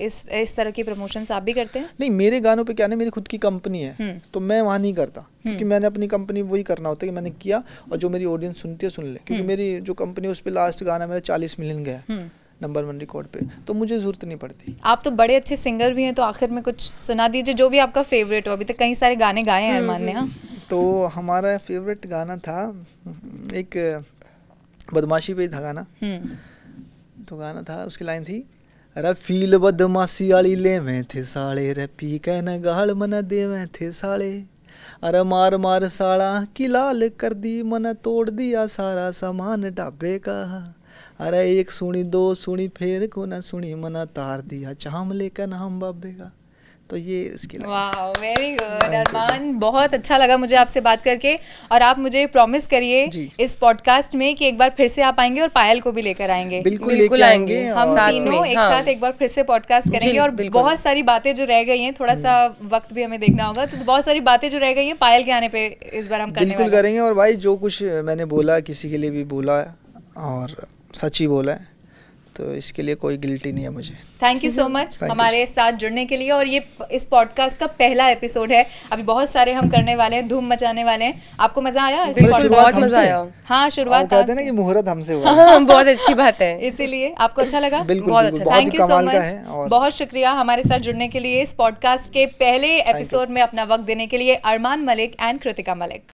इस इस तरह की प्रमोशन आप भी करते हैं नहीं मेरे गानों पर क्या ना मेरी खुद की कंपनी है हम्म। तो मैं वहाँ नहीं करता हम्म। क्योंकि मैंने अपनी कंपनी वही करना होता है कि मैंने किया और जो मेरी ऑडियंस सुनती है सुन ले क्योंकि हम्म। मेरी जो कंपनी उस पर लास्ट गाना मेरा चालीस मिलियन गया नंबर वन रिकॉर्ड पे तो मुझे ज़रूरत नहीं पड़ती आप तो बड़े अच्छे सिंगर भी हैं तो आखिर में कुछ सुना दीजिए जो भी आपका फेवरेट हो अभी तक कई सारे गाने गाए हैं अरमान ने हम्म, हाँ। हम्म, तो हमारा फेवरेट गाना था एक बदमाशी पे था गाना हम्म। तो गाना था उसकी लाइन थी रफील बदमाशी वाली ले मैं थे साले रफी कहने गाल मन दे मैं थे साले अरे मार मार साला की लाल कर दी मन तोड़ दिया सारा सामान ढाबे का अरे एक सुनी दो सुनी फिर को ना सुनी मना तार दिया चाम लेकर नाम का तो ये इसके वाह वेरी गुड अरमान बहुत अच्छा लगा मुझे आपसे बात करके और आप मुझे प्रॉमिस करिए इस पॉडकास्ट में कि एक बार फिर से आप आएंगे और पायल को भी लेकर आएंगे बिल्कुल, बिल्कुल आएंगे हाँ। हम तीनों एक हाँ। साथ एक बार फिर से पॉडकास्ट करेंगे और बहुत सारी बातें जो रह गई हैं थोड़ा हम्म। सा वक्त भी हमें देखना होगा तो बहुत सारी बातें जो रह गई हैं पायल के आने पर इस बार हम बिल्कुल करेंगे और भाई जो कुछ मैंने बोला किसी के लिए भी बोला और सच ही बोला है तो इसके लिए कोई गिल्टी नहीं है मुझे थैंक यू सो मच हमारे साथ जुड़ने के लिए और ये इस पॉडकास्ट का पहला एपिसोड है अभी बहुत सारे हम करने वाले हैं धूम मचाने वाले हैं आपको मजा आया बहुत मजा आया हाँ शुरुआत कहते ना कि मुहूर्त हमसे हाँ, बहुत अच्छी बात है इसीलिए आपको अच्छा लगा बहुत अच्छा थैंक यू सो मच बहुत शुक्रिया हमारे साथ जुड़ने के लिए इस पॉडकास्ट के पहले एपिसोड में अपना वक्त देने के लिए अरमान मलिक एंड कृतिका मलिक